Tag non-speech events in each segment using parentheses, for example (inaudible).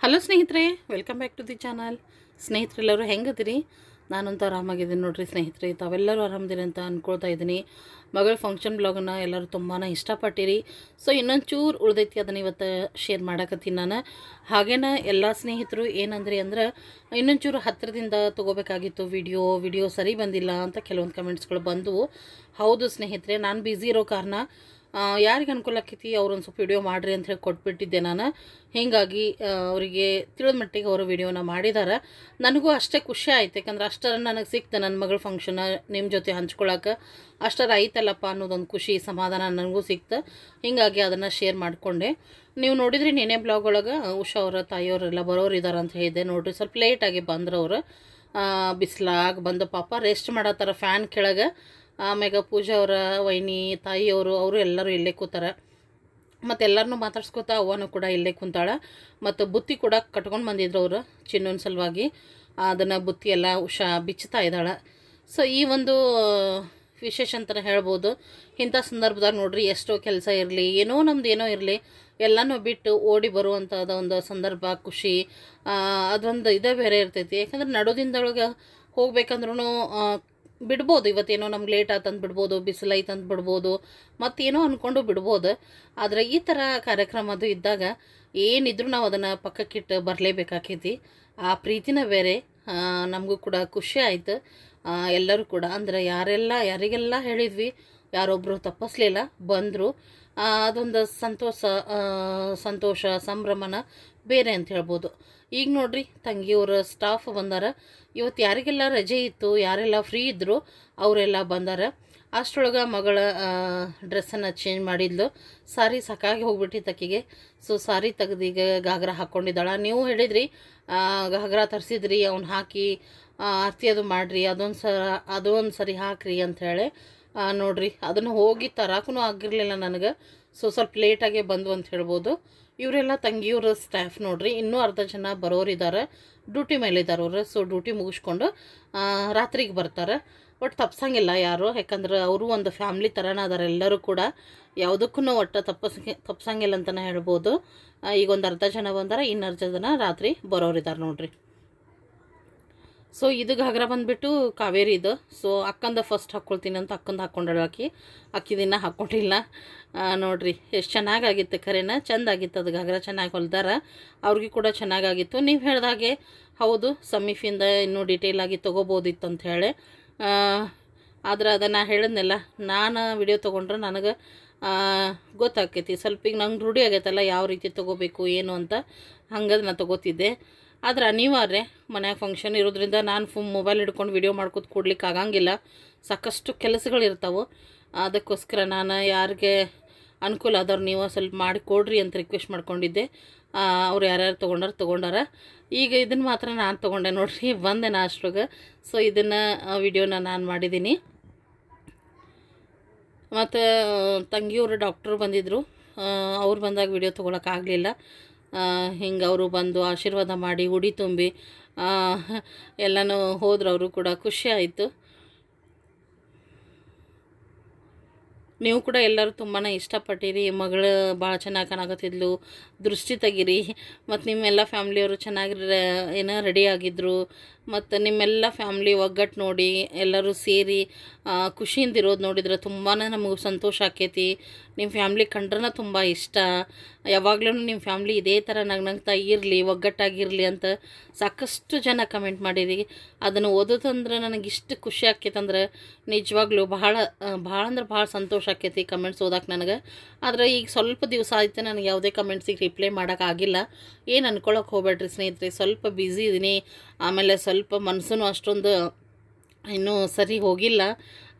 hello ಸ್ನೇಹಿತರೆ welcome back to the channel ಸ್ನೇಹಿತರೆಲ್ಲರೂ ಹೆಂಗದಿರಿ ನಾನಂತೂ ಆರಾಮಾಗಿದ್ದೀನಿ ನೋಡಿರಿ ಸ್ನೇಹಿತರೆ ತಾವೆಲ್ಲರೂ ಆರಾಮದಿರಿ ಅಂತ ಅಂದ್ಕೊಳ್ತಾ ಇದ್ದೀನಿ ಮಗಳ ಫಂಕ್ಷನ್ ಬ್ಲಾಗನ್ನು ಎಲ್ಲರೂ ತುಂಬಾ ಇಷ್ಟಪಟ್ಟಿರಿ ಸೊ ಇನ್ನೊಂದು ಚೂರು ಉಳ್ದೈತಿ ಅದನ್ನು ಇವತ್ತು ಶೇರ್ ಮಾಡಕತ್ತೀನಿ ನಾನು ಹಾಗೇನ ಎಲ್ಲ ಸ್ನೇಹಿತರು ಏನಂದ್ರಿ ಅಂದ್ರೆ ಇನ್ನೊಂದು ಚೂರು ಹತ್ತಿರದಿಂದ ತೊಗೋಬೇಕಾಗಿತ್ತು ವಿಡಿಯೋ ವಿಡಿಯೋ ಸರಿ ಬಂದಿಲ್ಲ ಅಂತ ಕೆಲವೊಂದು ಕಮೆಂಟ್ಸ್ಗಳು ಬಂದವು ಹೌದು ಸ್ನೇಹಿತರೆ ನಾನು ಬ್ಯುಸಿ ಇರೋ ಕಾರಣ ಯಾರಿಗೆ ಅನುಕೂಲ ಆಕೈತಿ ಅವ್ರೊಂದು ಸ್ವಲ್ಪ ವಿಡಿಯೋ ಮಾಡಿರಿ ಅಂತ ಹೇಳಿ ಕೊಟ್ಬಿಟ್ಟಿದ್ದೆ ನಾನು ಹೀಗಾಗಿ ಅವರಿಗೆ ತಿಳಿದ ಮಟ್ಟಿಗೆ ಅವರು ವಿಡಿಯೋನ ಮಾಡಿದ್ದಾರೆ ನನಗೂ ಅಷ್ಟೇ ಖುಷಿ ಆಯ್ತು ಯಾಕಂದ್ರೆ ಅಷ್ಟರ ನನಗೆ ಸಿಕ್ತು ನನ್ನ ಮಗಳ ಫಂಕ್ಷನ್ ನಿಮ್ಮ ಜೊತೆ ಹಂಚ್ಕೊಳಕ್ಕೆ ಅಷ್ಟರ ಐತಲ್ಲಪ್ಪ ಅನ್ನೋದೊಂದು ಖುಷಿ ಸಮಾಧಾನ ನನಗೂ ಸಿಕ್ತು ಹೀಗಾಗಿ ಅದನ್ನು ಶೇರ್ ಮಾಡಿಕೊಂಡೆ ನೀವು ನೋಡಿದ್ರಿ ನೆನೆ ಬ್ಲಾಗ್ ಒಳಗೆ ಉಷಾ ಅವರ ತಾಯಿಯವರೆಲ್ಲ ಬರೋರು ಇದ್ದಾರೆ ಅಂತ ಹೇಳಿದೆ ನೋಡಿರಿ ಸ್ವಲ್ಪ ಲೇಟಾಗಿ ಬಂದ್ರವ್ರು ಬಿಸಿಲಾಗಿ ಬಂದ ಪಾಪ ರೆಸ್ಟ್ ಮಾಡತ್ತಾರ ಫ್ಯಾನ್ ಕೆಳಗೆ ಆಮ್ಯಾಗ ಪೂಜಾ ಅವರ ವೈನಿ ತಾಯಿಯವರು ಅವರು ಎಲ್ಲರೂ ಇಲ್ಲೇ ಕೂತಾರೆ ಮತ್ತು ಎಲ್ಲರನ್ನೂ ಮಾತಾಡ್ಸ್ಕೊತಾ ಅವ್ವನೂ ಕೂಡ ಇಲ್ಲೇ ಕುಂತಾಳೆ ಮತ್ತು ಬುತ್ತಿ ಕೂಡ ಕಟ್ಕೊಂಡು ಬಂದಿದ್ರು ಅವರು ಚಿನ್ನೊಂದು ಸಲುವಾಗಿ ಅದನ್ನು ಬುತ್ತಿ ಎಲ್ಲ ಉಷಾ ಬಿಚ್ಚುತ್ತಾ ಇದ್ದಾಳೆ ಸೊ ಈ ಒಂದು ವಿಶೇಷ ಅಂತ ಹೇಳ್ಬೋದು ಇಂಥ ಸಂದರ್ಭದಾಗ ನೋಡ್ರಿ ಎಷ್ಟೋ ಕೆಲಸ ಇರಲಿ ಏನೋ ನಮ್ದು ಏನೋ ಇರಲಿ ಎಲ್ಲನೂ ಬಿಟ್ಟು ಓಡಿ ಬರುವಂಥದ್ದು ಒಂದು ಸಂದರ್ಭ ಖುಷಿ ಅದೊಂದು ಇದೇ ಬೇರೆ ಇರ್ತೈತಿ ಯಾಕಂದ್ರೆ ನಡೋದಿಂದೊಳಗೆ ಹೋಗ್ಬೇಕಂದ್ರೂ ಬಿಡ್ಬೋದು ಇವತ್ತೇನೋ ನಮ್ಗೆ ಲೇಟ್ ಆತಂದು ಬಿಡ್ಬೋದು ಬಿಸಿಲೈತಂದು ಅಂತ ಬಿಡ್ಬೋದು ಮತ್ತೇನೋ ಅಂದ್ಕೊಂಡು ಬಿಡ್ಬೋದು ಆದರೆ ಈ ಥರ ಕಾರ್ಯಕ್ರಮ ಅದು ಇದ್ದಾಗ ಏನಿದ್ರು ನಾವು ಅದನ್ನು ಪಕ್ಕಕ್ಕಿಟ್ಟು ಬರಲೇಬೇಕಾಕೈತಿ ಆ ಪ್ರೀತಿನ ಬೇರೆ ನಮಗೂ ಕೂಡ ಖುಷಿ ಆಯಿತು ಎಲ್ಲರೂ ಕೂಡ ಅಂದರೆ ಯಾರೆಲ್ಲ ಯಾರಿಗೆಲ್ಲ ಹೇಳಿದ್ವಿ ಯಾರೊಬ್ಬರು ತಪ್ಪಿಸ್ಲಿಲ್ಲ ಬಂದರು ಅದೊಂದು ಸಂತೋಷ ಸಂತೋಷ ಸಂಭ್ರಮನ ಬೇರೆ ಅಂತ ಹೇಳ್ಬೋದು ಈಗ ನೋಡ್ರಿ ತಂಗಿಯವ್ರ ಸ್ಟಾಫ್ ಬಂದಾರ ಇವತ್ತು ಯಾರಿಗೆಲ್ಲ ರಜೆ ಇತ್ತು ಯಾರೆಲ್ಲ ಫ್ರೀ ಇದ್ದರು ಅವರೆಲ್ಲ ಬಂದಾರ ಅಷ್ಟರೊಳಗೆ ಮಗಳ ಡ್ರೆಸ್ಸನ್ನು ಚೇಂಜ್ ಮಾಡಿದ್ಲು ಸಾರಿ ಸಾಕಾಗಿ ಹೋಗ್ಬಿಟ್ಟಿತ್ತು ಅಕ್ಕಿಗೆ ಸೊ ಸಾರಿ ಈಗ ಗಾಗ್ರ ಹಾಕ್ಕೊಂಡಿದ್ದಾಳ ನೀವು ಹೇಳಿದ್ರಿ ಗಾಗ್ರ ತರಿಸಿದ್ರಿ ಅವ್ನು ಹಾಕಿ ಆಸ್ತಿ ಅದು ಮಾಡಿರಿ ಅದೊಂದು ಸ ಅದೊಂದು ಸರಿ ಹಾಕಿರಿ ಹೇಳಿ ನೋಡಿರಿ ಅದನ್ನು ಹೋಗಿ ತರಾಕೂ ಆಗಿರಲಿಲ್ಲ ನನಗೆ ಸೊ ಸ್ವಲ್ಪ ಲೇಟಾಗೆ ಬಂದು ಅಂತ ಹೇಳ್ಬೋದು ಇವರೆಲ್ಲ ತಂಗಿಯವ್ರ ಸ್ಟಾಫ್ ನೋಡ್ರಿ ಇನ್ನೂ ಅರ್ಧ ಜನ ಬರೋರಿದ್ದಾರೆ ಡ್ಯೂಟಿ ಮೇಲೆ ಅವರು ಸೊ ಡ್ಯೂಟಿ ಮುಗಿಸ್ಕೊಂಡು ರಾತ್ರಿಗೆ ಬರ್ತಾರೆ ಬಟ್ ತಪ್ಸೋಂಗಿಲ್ಲ ಯಾರು ಯಾಕಂದ್ರೆ ಅವರು ಒಂದು ಫ್ಯಾಮ್ಲಿ ಥರನೇ ಅದಾರೆ ಎಲ್ಲರೂ ಕೂಡ ಯಾವುದಕ್ಕೂ ಒಟ್ಟು ತಪ್ಪಸ ತಪ್ಪಿಸಂಗಿಲ್ಲ ಅಂತಲೇ ಹೇಳ್ಬೋದು ಈಗ ಒಂದು ಅರ್ಧ ಜನ ಬಂದಾರೆ ಇನ್ನು ಅರ್ಧ ಜನ ರಾತ್ರಿ ಬರೋರಿದ್ದಾರೆ ನೋಡ್ರಿ ಸೊ ಇದು ಘಾಗ್ರ ಬಂದುಬಿಟ್ಟು ಕಾವೇರಿ ಇದು ಸೊ ಅಕ್ಕಂದ ಫಸ್ಟ್ ಹಾಕ್ಕೊಳ್ತೀನಿ ಅಂತ ಅಕ್ಕಂದು ಹಾಕ್ಕೊಂಡಳು ಅಕ್ಕಿ ಅಕ್ಕಿದಿನ ಹಾಕ್ಕೊಂಡಿಲ್ಲ ನೋಡಿರಿ ಎಷ್ಟು ಚೆನ್ನಾಗಾಗಿತ್ತು ಖರೇನ ಆಗಿತ್ತು ಅದು ಘಾಗ್ರ ಚೆನ್ನಾಗಿ ಹೊಲ್ದಾರ ಅವ್ರಿಗೆ ಕೂಡ ಚೆನ್ನಾಗಾಗಿತ್ತು ನೀವು ಹೇಳ್ದಾಗೆ ಹೌದು ಸಮೀಫಿಂದ ಇನ್ನೂ ಡೀಟೇಲಾಗಿ ತೊಗೋಬೋದಿತ್ತು ಅಂತ ಹೇಳಿ ಆದ್ರೆ ಅದನ್ನು ಹೇಳಿದ್ನೆಲ್ಲ ನಾನು ವಿಡಿಯೋ ತೊಗೊಂಡ್ರೆ ನನಗೆ ಗೊತ್ತಾಕೈತಿ ಸ್ವಲ್ಪ ಈಗ ನಂಗೆ ರೂಢಿ ಆಗೈತಲ್ಲ ಯಾವ ರೀತಿ ತೊಗೋಬೇಕು ಏನು ಅಂತ ಹಂಗದು ನಾನು ತೊಗೋತಿದ್ದೆ ಆದ್ರೆ ಅನಿವಾರ್ಯ ಮನ್ಯಾಗ ಫಂಕ್ಷನ್ ಇರೋದ್ರಿಂದ ನಾನು ಫು ಮೊಬೈಲ್ ಹಿಡ್ಕೊಂಡು ವಿಡಿಯೋ ಮಾಡ್ಕೊತ ಕೊಡ್ಲಿಕ್ಕೆ ಆಗಂಗಿಲ್ಲ ಸಾಕಷ್ಟು ಕೆಲಸಗಳು ಕೆಲಸಗಳಿರ್ತಾವೆ ಅದಕ್ಕೋಸ್ಕರ ನಾನು ಯಾರಿಗೆ ಅನುಕೂಲ ಆದವ್ರು ನೀವು ಸ್ವಲ್ಪ ಮಾಡಿ ಕೊಡ್ರಿ ಅಂತ ರಿಕ್ವೆಸ್ಟ್ ಮಾಡ್ಕೊಂಡಿದ್ದೆ ಅವ್ರು ಯಾರ್ಯಾರು ತೊಗೊಂಡಾರ ತೊಗೊಂಡಾರ ಈಗ ಇದನ್ನು ಮಾತ್ರ ನಾನು ತೊಗೊಂಡೆ ನೋಡ್ರಿ ಬಂದೆ ನಾ ಅಷ್ಟ್ರಾಗ ಸೊ ಇದನ್ನು ವಿಡಿಯೋನ ನಾನು ಮಾಡಿದ್ದೀನಿ ಮತ್ತು ತಂಗಿಯವರು ಡಾಕ್ಟ್ರು ಬಂದಿದ್ದರು ಅವ್ರು ಬಂದಾಗ ವಿಡಿಯೋ ತೊಗೊಳಕ್ಕಾಗಲಿಲ್ಲ ಹಿಂಗೆ ಅವರು ಬಂದು ಆಶೀರ್ವಾದ ಮಾಡಿ ಉಡಿ ತುಂಬಿ ಎಲ್ಲನೂ ಅವರು ಕೂಡ ಖುಷಿ ಆಯಿತು ನೀವು ಕೂಡ ಎಲ್ಲರೂ ತುಂಬಾ ಇಷ್ಟಪಟ್ಟಿರಿ ಮಗಳು ಭಾಳ ಚೆನ್ನಾಗಿ ಕಾಣಕತ್ತಿದ್ಲು ದೃಷ್ಟಿ ತೆಗೀರಿ ಮತ್ತು ನಿಮ್ಮೆಲ್ಲ ಫ್ಯಾಮ್ಲಿಯವರು ಚೆನ್ನಾಗಿ ಏನೋ ರೆಡಿ ಆಗಿದ್ದರು ಮತ್ತು ನಿಮ್ಮೆಲ್ಲ ಫ್ಯಾಮ್ಲಿ ಒಗ್ಗಟ್ಟು ನೋಡಿ ಎಲ್ಲರೂ ಸೇರಿ ಖುಷಿಯಿಂದ ಇರೋದು ನೋಡಿದ್ರೆ ತುಂಬಾ ನಮಗೆ ಸಂತೋಷ ಆಕೈತಿ ನಿಮ್ಮ ಫ್ಯಾಮ್ಲಿ ಕಂಡ್ರೆ ತುಂಬ ಇಷ್ಟ ಯಾವಾಗಲೂ ನಿಮ್ಮ ಫ್ಯಾಮ್ಲಿ ಇದೇ ಥರ ನಗ್ನಗ್ತಾ ಇರಲಿ ಒಗ್ಗಟ್ಟಾಗಿರಲಿ ಅಂತ ಸಾಕಷ್ಟು ಜನ ಕಮೆಂಟ್ ಮಾಡಿರಿ ಅದನ್ನು ಓದೋದಂದ್ರೆ ನನಗೆ ಇಷ್ಟು ಖುಷಿ ಆಕೈತಂದ್ರೆ ನಿಜವಾಗ್ಲೂ ಭಾಳ ಭಾಳ ಅಂದ್ರೆ ಭಾಳ ಸಂತೋಷ ಆಕೈತಿ ಕಮೆಂಟ್ಸ್ ಓದಕ್ಕೆ ನನಗೆ ಆದರೆ ಈಗ ಸ್ವಲ್ಪ ದಿವಸ ಆಯಿತು ನನಗೆ ಯಾವುದೇ ಕಮೆಂಟ್ಸಿಗೆ ರಿಪ್ಲೈ ಮಾಡೋಕ್ಕಾಗಿಲ್ಲ ಏನು ಅನ್ಕೊಳಕ್ಕೆ ಹೋಗ್ಬೇಡ್ರಿ ಸ್ನೇಹಿತರೆ ಸ್ವಲ್ಪ ಬ್ಯುಸಿ ಇದ್ದೀನಿ ಆಮೇಲೆ ಸ್ವಲ್ಪ ಸ್ವಲ್ಪ ಮನಸ್ಸೂ ಅಷ್ಟೊಂದು ಇನ್ನೂ ಸರಿ ಹೋಗಿಲ್ಲ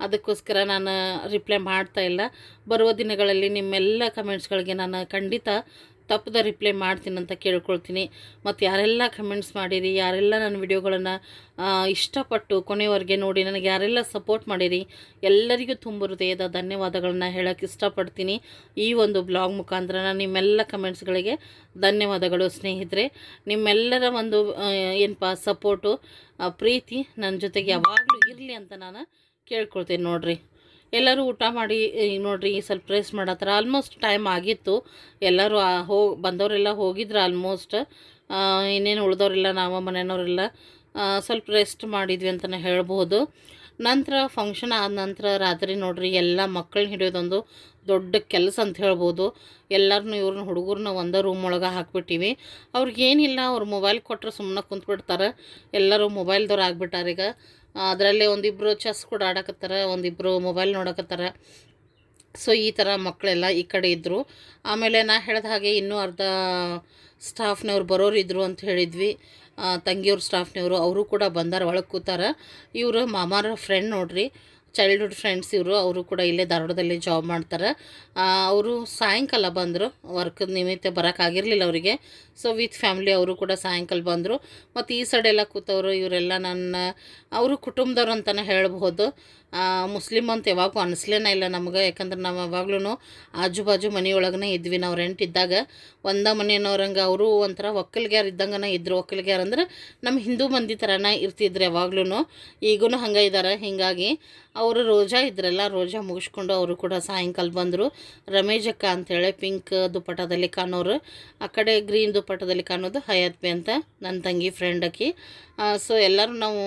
ಅದಕ್ಕೋಸ್ಕರ ನಾನು ರಿಪ್ಲೈ ಮಾಡ್ತಾ ಇಲ್ಲ ಬರುವ ದಿನಗಳಲ್ಲಿ ನಿಮ್ಮೆಲ್ಲ ಕಮೆಂಟ್ಸ್ಗಳಿಗೆ ನಾನು ಖಂಡಿತ ತಪ್ಪದ ರಿಪ್ಲೈ ಮಾಡ್ತೀನಿ ಅಂತ ಕೇಳ್ಕೊಳ್ತೀನಿ ಮತ್ತು ಯಾರೆಲ್ಲ ಕಮೆಂಟ್ಸ್ ಮಾಡಿರಿ ಯಾರೆಲ್ಲ ನನ್ನ ವಿಡಿಯೋಗಳನ್ನು ಇಷ್ಟಪಟ್ಟು ಕೊನೆಯವರೆಗೆ ನೋಡಿ ನನಗೆ ಯಾರೆಲ್ಲ ಸಪೋರ್ಟ್ ಮಾಡಿರಿ ಎಲ್ಲರಿಗೂ ತುಂಬ ಹೃದಯದ ಧನ್ಯವಾದಗಳನ್ನು ಹೇಳೋಕ್ಕೆ ಇಷ್ಟಪಡ್ತೀನಿ ಈ ಒಂದು ಬ್ಲಾಗ್ ಮುಖಾಂತರ ನಾನು ನಿಮ್ಮೆಲ್ಲ ಕಮೆಂಟ್ಸ್ಗಳಿಗೆ ಧನ್ಯವಾದಗಳು ಸ್ನೇಹಿತರೆ ನಿಮ್ಮೆಲ್ಲರ ಒಂದು ಏನಪ್ಪ ಸಪೋರ್ಟು ಪ್ರೀತಿ ನನ್ನ ಜೊತೆಗೆ ಯಾವಾಗಲೂ ಇರಲಿ ಅಂತ ನಾನು ಕೇಳ್ಕೊಳ್ತೀನಿ ನೋಡಿರಿ ಎಲ್ಲರೂ ಊಟ ಮಾಡಿ ನೋಡಿರಿ ಸ್ವಲ್ಪ ರೆಸ್ಟ್ ಮಾಡತ್ತಾರ ಆಲ್ಮೋಸ್ಟ್ ಟೈಮ್ ಆಗಿತ್ತು ಎಲ್ಲರೂ ಹೋ ಬಂದವರೆಲ್ಲ ಹೋಗಿದ್ರು ಆಲ್ಮೋಸ್ಟ್ ಇನ್ನೇನು ಉಳ್ದವರೆಲ್ಲ ನಾವು ಮನೆಯವರೆಲ್ಲ ಸ್ವಲ್ಪ ರೆಸ್ಟ್ ಮಾಡಿದ್ವಿ ಅಂತಲೇ ಹೇಳ್ಬೋದು ನಂತರ ಫಂಕ್ಷನ್ ಆದ ನಂತರ ರಾತ್ರಿ ನೋಡ್ರಿ ಎಲ್ಲ ಮಕ್ಕಳನ್ನ ಹಿಡಿಯೋದೊಂದು ದೊಡ್ಡ ಕೆಲಸ ಅಂತ ಹೇಳ್ಬೋದು ಎಲ್ಲರನ್ನೂ ಇವ್ರನ್ನ ಹುಡುಗರನ್ನ ಒಂದೇ ರೂಮ್ ಒಳಗೆ ಹಾಕ್ಬಿಟ್ಟಿವಿ ಅವ್ರಿಗೇನಿಲ್ಲ ಅವ್ರು ಮೊಬೈಲ್ ಕೊಟ್ಟರೆ ಸುಮ್ಮನೆ ಕುಂತ್ಬಿಡ್ತಾರೆ ಎಲ್ಲರೂ ಮೊಬೈಲ್ದವ್ರು ಆಗ್ಬಿಟ್ಟಾರೀಗ ಅದರಲ್ಲಿ ಒಂದಿಬ್ಬರು ಚೆಸ್ ಕೂಡ ಆಡಕತ್ತಾರ ಒಂದಿಬ್ಬರು ಮೊಬೈಲ್ ನೋಡಕತ್ತಾರ ಸೊ ಈ ಥರ ಮಕ್ಕಳೆಲ್ಲ ಈ ಕಡೆ ಇದ್ದರು ಆಮೇಲೆ ನಾ ಹೇಳಿದ ಹಾಗೆ ಇನ್ನೂ ಅರ್ಧ ಸ್ಟಾಫ್ನವ್ರು ಬರೋರು ಇದ್ದರು ಅಂತ ಹೇಳಿದ್ವಿ ತಂಗಿಯವ್ರ ಸ್ಟಾಫ್ನವರು ಅವರು ಕೂಡ ಬಂದಾರ ಒಳಗೆ ಕೂತಾರ ಇವರು ಮಾಮಾರ ಫ್ರೆಂಡ್ ನೋಡ್ರಿ ಚೈಲ್ಡ್ಹುಡ್ ಫ್ರೆಂಡ್ಸ್ ಇವರು ಅವರು ಕೂಡ ಇಲ್ಲೇ ಧಾರವಾಡದಲ್ಲಿ ಜಾಬ್ ಮಾಡ್ತಾರೆ ಅವರು ಸಾಯಂಕಾಲ ಬಂದರು ವರ್ಕ್ ನಿಮಿತ್ತ ಬರೋಕ್ಕಾಗಿರಲಿಲ್ಲ ಅವರಿಗೆ ಸೊ ವಿತ್ ಫ್ಯಾಮ್ಲಿ ಅವರು ಕೂಡ ಸಾಯಂಕಾಲ ಬಂದರು ಮತ್ತು ಈ ಸೈಡೆಲ್ಲ ಕೂತವರು ಇವರೆಲ್ಲ ನನ್ನ ಅವರು ಕುಟುಂಬದವ್ರು ಅಂತಲೇ ಹೇಳ್ಬೋದು ಮುಸ್ಲಿಮ್ ಅಂತ ಯಾವಾಗೂ ಅನಿಸ್ಲೇನೇ ಇಲ್ಲ ನಮಗೆ ಯಾಕಂದ್ರೆ ನಾವು ಯಾವಾಗ್ಲೂ ಆಜು ಬಾಜು ಮನೆಯೊಳಗನೇ ಇದ್ವಿ ನಾವು ರೆಂಟ್ ಇದ್ದಾಗ ಒಂದ ಮನೆಯವ್ರಂಗೆ ಅವರು ಒಂಥರ ಒಕ್ಕಲ್ಗ್ಯಾರ ಇದ್ದಂಗೆ ಇದ್ದರು ಒಕ್ಕಲ್ಗ್ಯಾರ ಅಂದ್ರೆ ನಮ್ಮ ಹಿಂದೂ ಮಂದಿ ಥರನೇ ಇರ್ತಿದ್ರು ಯಾವಾಗ್ಲೂ ಈಗೂ ಹಂಗೆ ಇದ್ದಾರೆ ಹೀಗಾಗಿ ಅವರು ರೋಜಾ ಇದ್ರಲ್ಲ ರೋಜಾ ಮುಗಿಸ್ಕೊಂಡು ಅವರು ಕೂಡ ಸಾಯಂಕಾಲ ಬಂದರು ರಮೇಶ್ ಅಕ್ಕ ಅಂತೇಳಿ ಪಿಂಕ್ ದುಪ್ಪಟದಲ್ಲಿ ಕಾಣೋರು ಆ ಕಡೆ ಗ್ರೀನ್ ದುಪ್ಪಟದಲ್ಲಿ ಕಾಣೋದು ಹಯಾತ್ ಬಿ ಅಂತ ನನ್ನ ತಂಗಿ ಫ್ರೆಂಡ್ ಅಕ್ಕಿ ಸೊ ಎಲ್ಲರೂ ನಾವು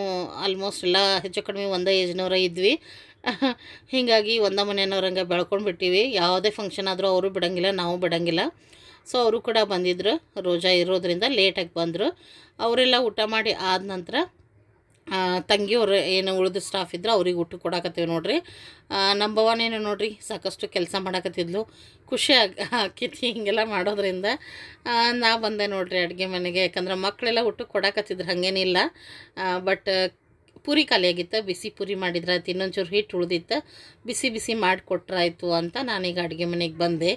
ಆಲ್ಮೋಸ್ಟ್ ಎಲ್ಲ ಹೆಚ್ಚು ಕಡಿಮೆ ಒಂದೇ ಏಜ್ನವರ ಇದ್ವಿ ಬಿಟ್ಟಿದ್ದೀವಿ (laughs) ಹೀಗಾಗಿ ಒಂದ ಮನೆಯವ್ರಂಗೆ ಬೆಳ್ಕೊಂಡು ಬಿಟ್ಟಿವಿ ಯಾವುದೇ ಫಂಕ್ಷನ್ ಆದರೂ ಅವರು ಬಿಡೋಂಗಿಲ್ಲ ನಾವು ಬಿಡೋಂಗಿಲ್ಲ ಸೊ ಅವರು ಕೂಡ ಬಂದಿದ್ದರು ರೋಜಾ ಇರೋದ್ರಿಂದ ಲೇಟಾಗಿ ಬಂದರು ಅವರೆಲ್ಲ ಊಟ ಮಾಡಿ ಆದ ನಂತರ ತಂಗಿಯವರು ಏನು ಉಳಿದ ಸ್ಟಾಫ್ ಇದ್ದರು ಅವ್ರಿಗೆ ಊಟ ಕೊಡಾಕತ್ತೀವಿ ನೋಡ್ರಿ ಏನು ನೋಡ್ರಿ ಸಾಕಷ್ಟು ಕೆಲಸ ಮಾಡಕತ್ತಿದ್ಲು ಖುಷಿ ಆಗಿ ಆಕೈತಿ ಹಿಂಗೆಲ್ಲ ಮಾಡೋದ್ರಿಂದ ನಾ ಬಂದೆ ನೋಡ್ರಿ ಅಡುಗೆ ಮನೆಗೆ ಯಾಕಂದ್ರೆ ಮಕ್ಕಳೆಲ್ಲ ಊಟಕ್ಕೆ ಕೊಡಾಕತ್ತಿದ್ರು ಹಾಗೇನಿಲ್ಲ ಬಟ್ ಪೂರಿ ಖಾಲಿಯಾಗಿತ್ತು ಬಿಸಿ ಪೂರಿ ಮಾಡಿದ್ರೆ ಆಯ್ತು ಇನ್ನೊಂಚೂರು ಹಿಟ್ಟು ಉಳಿದಿತ್ತು ಬಿಸಿ ಬಿಸಿ ಮಾಡಿಕೊಟ್ರಾಯಿತು ಅಂತ ನಾನೀಗ ಅಡುಗೆ ಮನೆಗೆ ಬಂದೆ